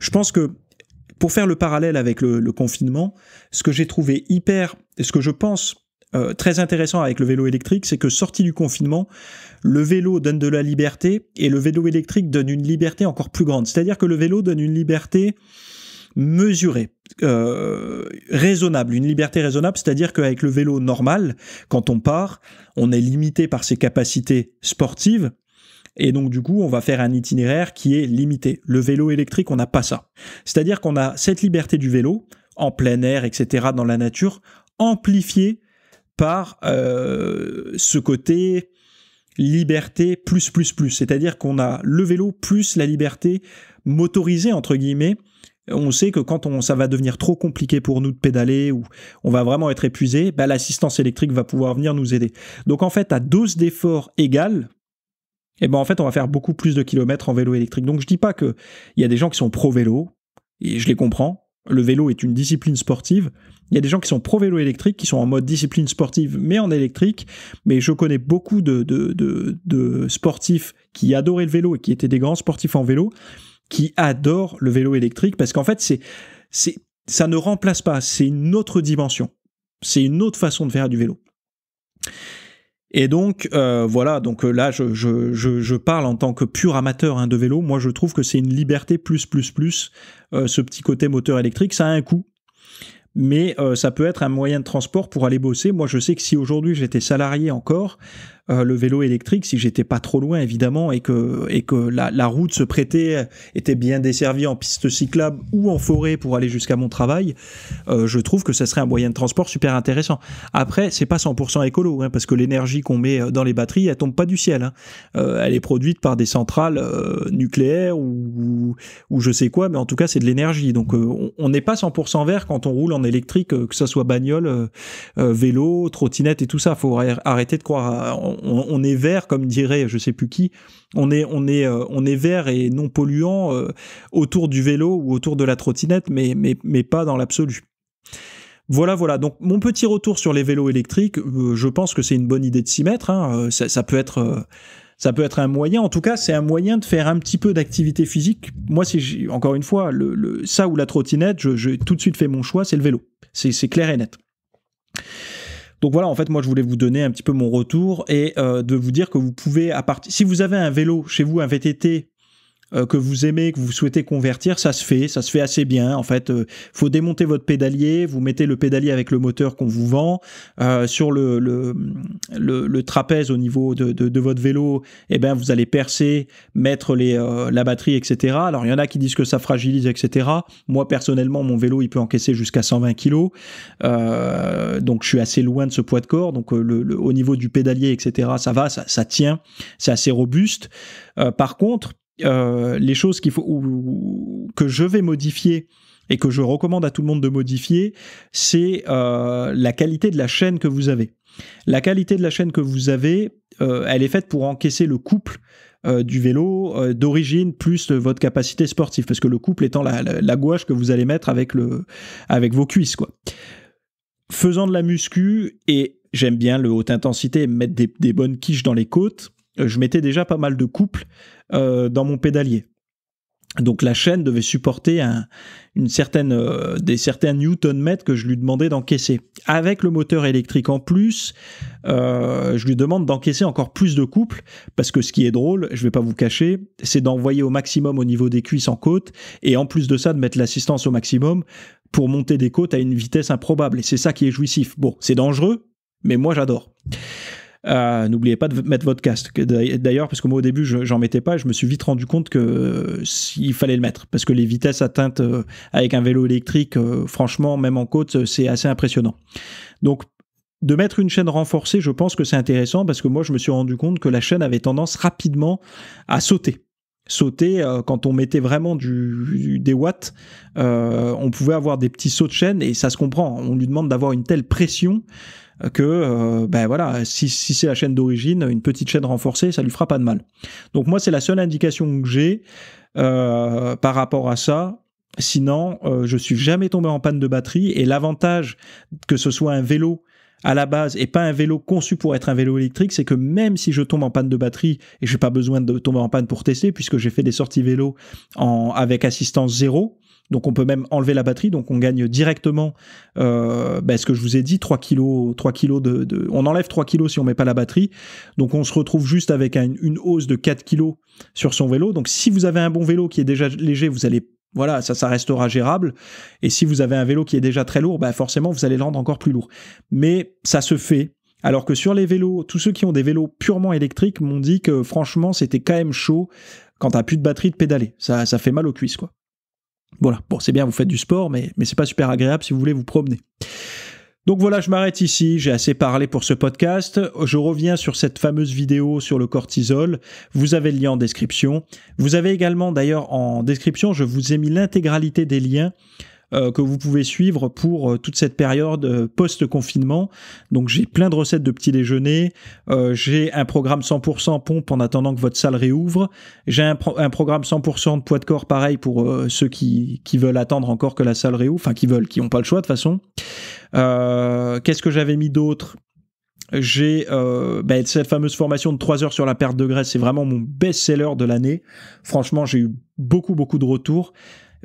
Speaker 1: Je pense que pour faire le parallèle avec le, le confinement, ce que j'ai trouvé hyper... Ce que je pense euh, très intéressant avec le vélo électrique, c'est que sorti du confinement, le vélo donne de la liberté et le vélo électrique donne une liberté encore plus grande. C'est-à-dire que le vélo donne une liberté mesurée, euh, raisonnable, une liberté raisonnable, c'est-à-dire qu'avec le vélo normal, quand on part, on est limité par ses capacités sportives, et donc, du coup, on va faire un itinéraire qui est limité. Le vélo électrique, on n'a pas ça. C'est-à-dire qu'on a cette liberté du vélo, en plein air, etc., dans la nature, amplifiée par euh, ce côté liberté plus plus plus. C'est-à-dire qu'on a le vélo plus la liberté motorisée entre guillemets. On sait que quand on, ça va devenir trop compliqué pour nous de pédaler ou on va vraiment être épuisé, bah, l'assistance électrique va pouvoir venir nous aider. Donc en fait, à dose d'effort égale, eh ben en fait, on va faire beaucoup plus de kilomètres en vélo électrique. Donc je dis pas que il y a des gens qui sont pro vélo et je les comprends. Le vélo est une discipline sportive, il y a des gens qui sont pro vélo électrique, qui sont en mode discipline sportive, mais en électrique. Mais je connais beaucoup de, de, sportifs qui adoraient le vélo et qui étaient des grands sportifs en vélo, qui adorent le vélo électrique parce qu'en fait, c'est, c'est, ça ne remplace pas. C'est une autre dimension. C'est une autre façon de faire du vélo. Et donc euh, voilà, donc euh, là je, parle en tant que pur amateur hein, de vélo. Moi je trouve que c'est une liberté plus plus plus. Euh, ce petit côté moteur électrique, ça a un coût mais euh, ça peut être un moyen de transport pour aller bosser. Moi, je sais que si aujourd'hui j'étais salarié encore, euh, le vélo électrique si j'étais pas trop loin évidemment et que et que la, la, route se prêtait était bien desservie en piste cyclable ou en forêt pour aller jusqu'à mon travail euh, je trouve que ça serait un moyen de transport super intéressant après c'est pas 100% écolo hein, parce que l'énergie qu'on met euh, dans les batteries elle tombe pas du ciel hein. elle est produite par des centrales nucléaires ou, ou je sais quoi mais en tout cas c'est de l'énergie donc on n'est pas 100% vert quand on roule en électrique que ça soit bagnole vélo trottinette et tout ça faut arrêter de croire à, on, est vert, comme dirait je sais plus qui, on est, on est, euh, on est vert et non polluant euh, autour du vélo ou autour de la trottinette, mais, mais, pas dans l'absolu. Voilà, voilà. Donc mon petit retour sur les vélos électriques, euh, je pense que c'est une bonne idée de s'y mettre. Hein. Ça, peut être, ça peut être un moyen. En tout cas, c'est un moyen de faire un petit peu d'activité physique. Moi, si encore une fois, le, ça ou la trottinette, j'ai tout de suite fait mon choix, c'est le vélo. C'est clair et net. Donc voilà, en fait, moi, je voulais vous donner un petit peu mon retour et euh, de vous dire que vous pouvez, à partir, si vous avez un vélo chez vous, un VTT euh, que vous aimez, que vous souhaitez convertir, ça se fait, ça se fait assez bien. En fait, euh, faut démonter votre pédalier, vous mettez le pédalier avec le moteur qu'on vous vend euh, sur le le, le, le, trapèze au niveau de, de, de votre vélo. Et eh ben, vous allez percer, mettre les, euh, la batterie, etc. Alors, il y en a qui disent que ça fragilise, etc. Moi, personnellement, mon vélo, il peut encaisser jusqu'à 120 kg, donc je suis assez loin de ce poids de corps. Donc, le, au niveau du pédalier, etc. Ça va, ça, ça tient, c'est assez robuste. Euh, par contre, euh, les choses qu'il faut que je vais modifier et que je recommande à tout le monde de modifier, c'est euh, la qualité de la chaîne que vous avez. La qualité de la chaîne que vous avez, euh, elle est faite pour encaisser le couple du vélo d'origine plus votre capacité sportive, parce que le couple étant la, gouache que vous allez mettre avec, le, avec vos cuisses. Quoi. Faisant de la muscu, et j'aime bien le haute intensité, mettre des, bonnes quiches dans les côtes, je mettais déjà pas mal de couple euh, dans mon pédalier. Donc la chaîne devait supporter une certaine, euh, des certains newton-mètres que je lui demandais d'encaisser. Avec le moteur électrique en plus, euh, je lui demande d'encaisser encore plus de couple, parce que ce qui est drôle, je ne vais pas vous cacher, c'est d'envoyer au maximum au niveau des cuisses en côte, et en plus de ça, de mettre l'assistance au maximum pour monter des côtes à une vitesse improbable. Et c'est ça qui est jouissif. Bon, c'est dangereux, mais moi j'adore. Euh, n'oubliez pas de mettre votre casque. D'ailleurs, parce que moi au début, je j'en mettais pas, je me suis vite rendu compte que euh, fallait le mettre. Parce que les vitesses atteintes euh, avec un vélo électrique, franchement, même en côte, c'est assez impressionnant. Donc, de mettre une chaîne renforcée, je pense que c'est intéressant parce que moi, je me suis rendu compte que la chaîne avait tendance rapidement à sauter sauter quand on mettait vraiment du, des watts on pouvait avoir des petits sauts de chaîne et ça se comprend on lui demande d'avoir une telle pression que euh, ben voilà, si, c'est la chaîne d'origine, une petite chaîne renforcée, ça lui fera pas de mal. Donc moi, c'est la seule indication que j'ai euh, par rapport à ça. Sinon, euh, je suis jamais tombé en panne de batterie et l'avantage que ce soit un vélo à la base et pas un vélo conçu pour être un vélo électrique, c'est que même si je tombe en panne de batterie et n'ai pas besoin de tomber en panne pour tester puisque j'ai fait des sorties vélo avec assistance zéro, donc on peut même enlever la batterie, donc on gagne directement euh, ben ce que je vous ai dit, 3 kilos, 3 kilos de, On enlève 3 kilos si on met pas la batterie. Donc on se retrouve juste avec une hausse de 4 kilos sur son vélo. Donc si vous avez un bon vélo qui est déjà léger, vous allez voilà, ça, ça restera gérable. Et si vous avez un vélo qui est déjà très lourd, ben, forcément, vous allez le rendre encore plus lourd. Mais ça se fait. Alors que sur les vélos, tous ceux qui ont des vélos purement électriques m'ont dit que franchement, c'était quand même chaud quand t'as plus de batterie de pédaler. Ça, ça fait mal aux cuisses, quoi. Voilà, bon, c'est bien, vous faites du sport, mais, mais c'est pas super agréable si vous voulez vous promener. Donc voilà, je m'arrête ici, j'ai assez parlé pour ce podcast. Je reviens sur cette fameuse vidéo sur le cortisol. Vous avez le lien en description. Vous avez également d'ailleurs en description, je vous ai mis l'intégralité des liens euh, que vous pouvez suivre pour euh, toute cette période euh, post-confinement. Donc j'ai plein de recettes de petits déjeuners, j'ai un programme 100% pompe en attendant que votre salle réouvre, j'ai un, programme 100% de poids de corps pareil pour ceux qui, veulent attendre encore que la salle réouvre, enfin qui veulent, qui n'ont pas le choix de toute façon. Qu'est-ce que j'avais mis d'autre j'ai ben, cette fameuse formation de 3 heures sur la perte de graisse, c'est vraiment mon best-seller de l'année. Franchement, j'ai eu beaucoup, beaucoup de retours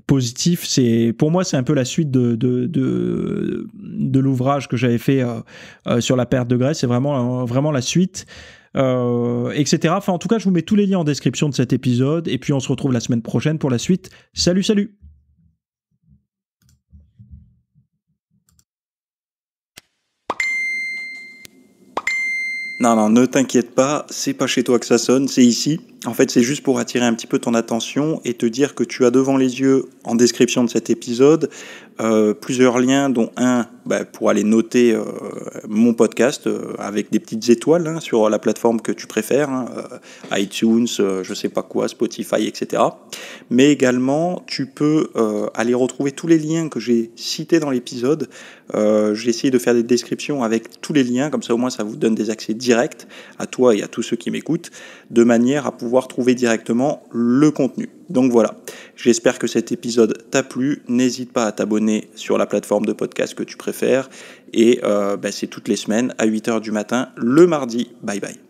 Speaker 1: positif. C'est pour moi, c'est un peu la suite de de, l'ouvrage que j'avais fait euh, euh, sur la perte de graisse C'est vraiment euh, vraiment la suite. etc. Enfin, en tout cas, je vous mets tous les liens en description de cet épisode. Et puis, on se retrouve la semaine prochaine pour la suite. Salut, salut Non, non, ne t'inquiète pas, c'est pas chez toi que ça sonne, c'est ici. En fait, c'est juste pour attirer un petit peu ton attention et te dire que tu as devant les yeux, en description de cet épisode, euh, plusieurs liens, dont un bah, pour aller noter euh, mon podcast euh, avec des petites étoiles hein, sur la plateforme que tu préfères, hein, euh, iTunes, je sais pas quoi, Spotify, etc. Mais également, tu peux aller retrouver tous les liens que j'ai cités dans l'épisode. j'ai essayé de faire des descriptions avec tous les liens, comme ça au moins ça vous donne des accès directs à toi et à tous ceux qui m'écoutent, de manière à pouvoir trouver directement le contenu. Donc voilà, j'espère que cet épisode t'a plu. N'hésite pas à t'abonner sur la plateforme de podcast que tu préfères faire. Et euh, bah, c'est toutes les semaines à 8h du matin, le mardi. Bye bye.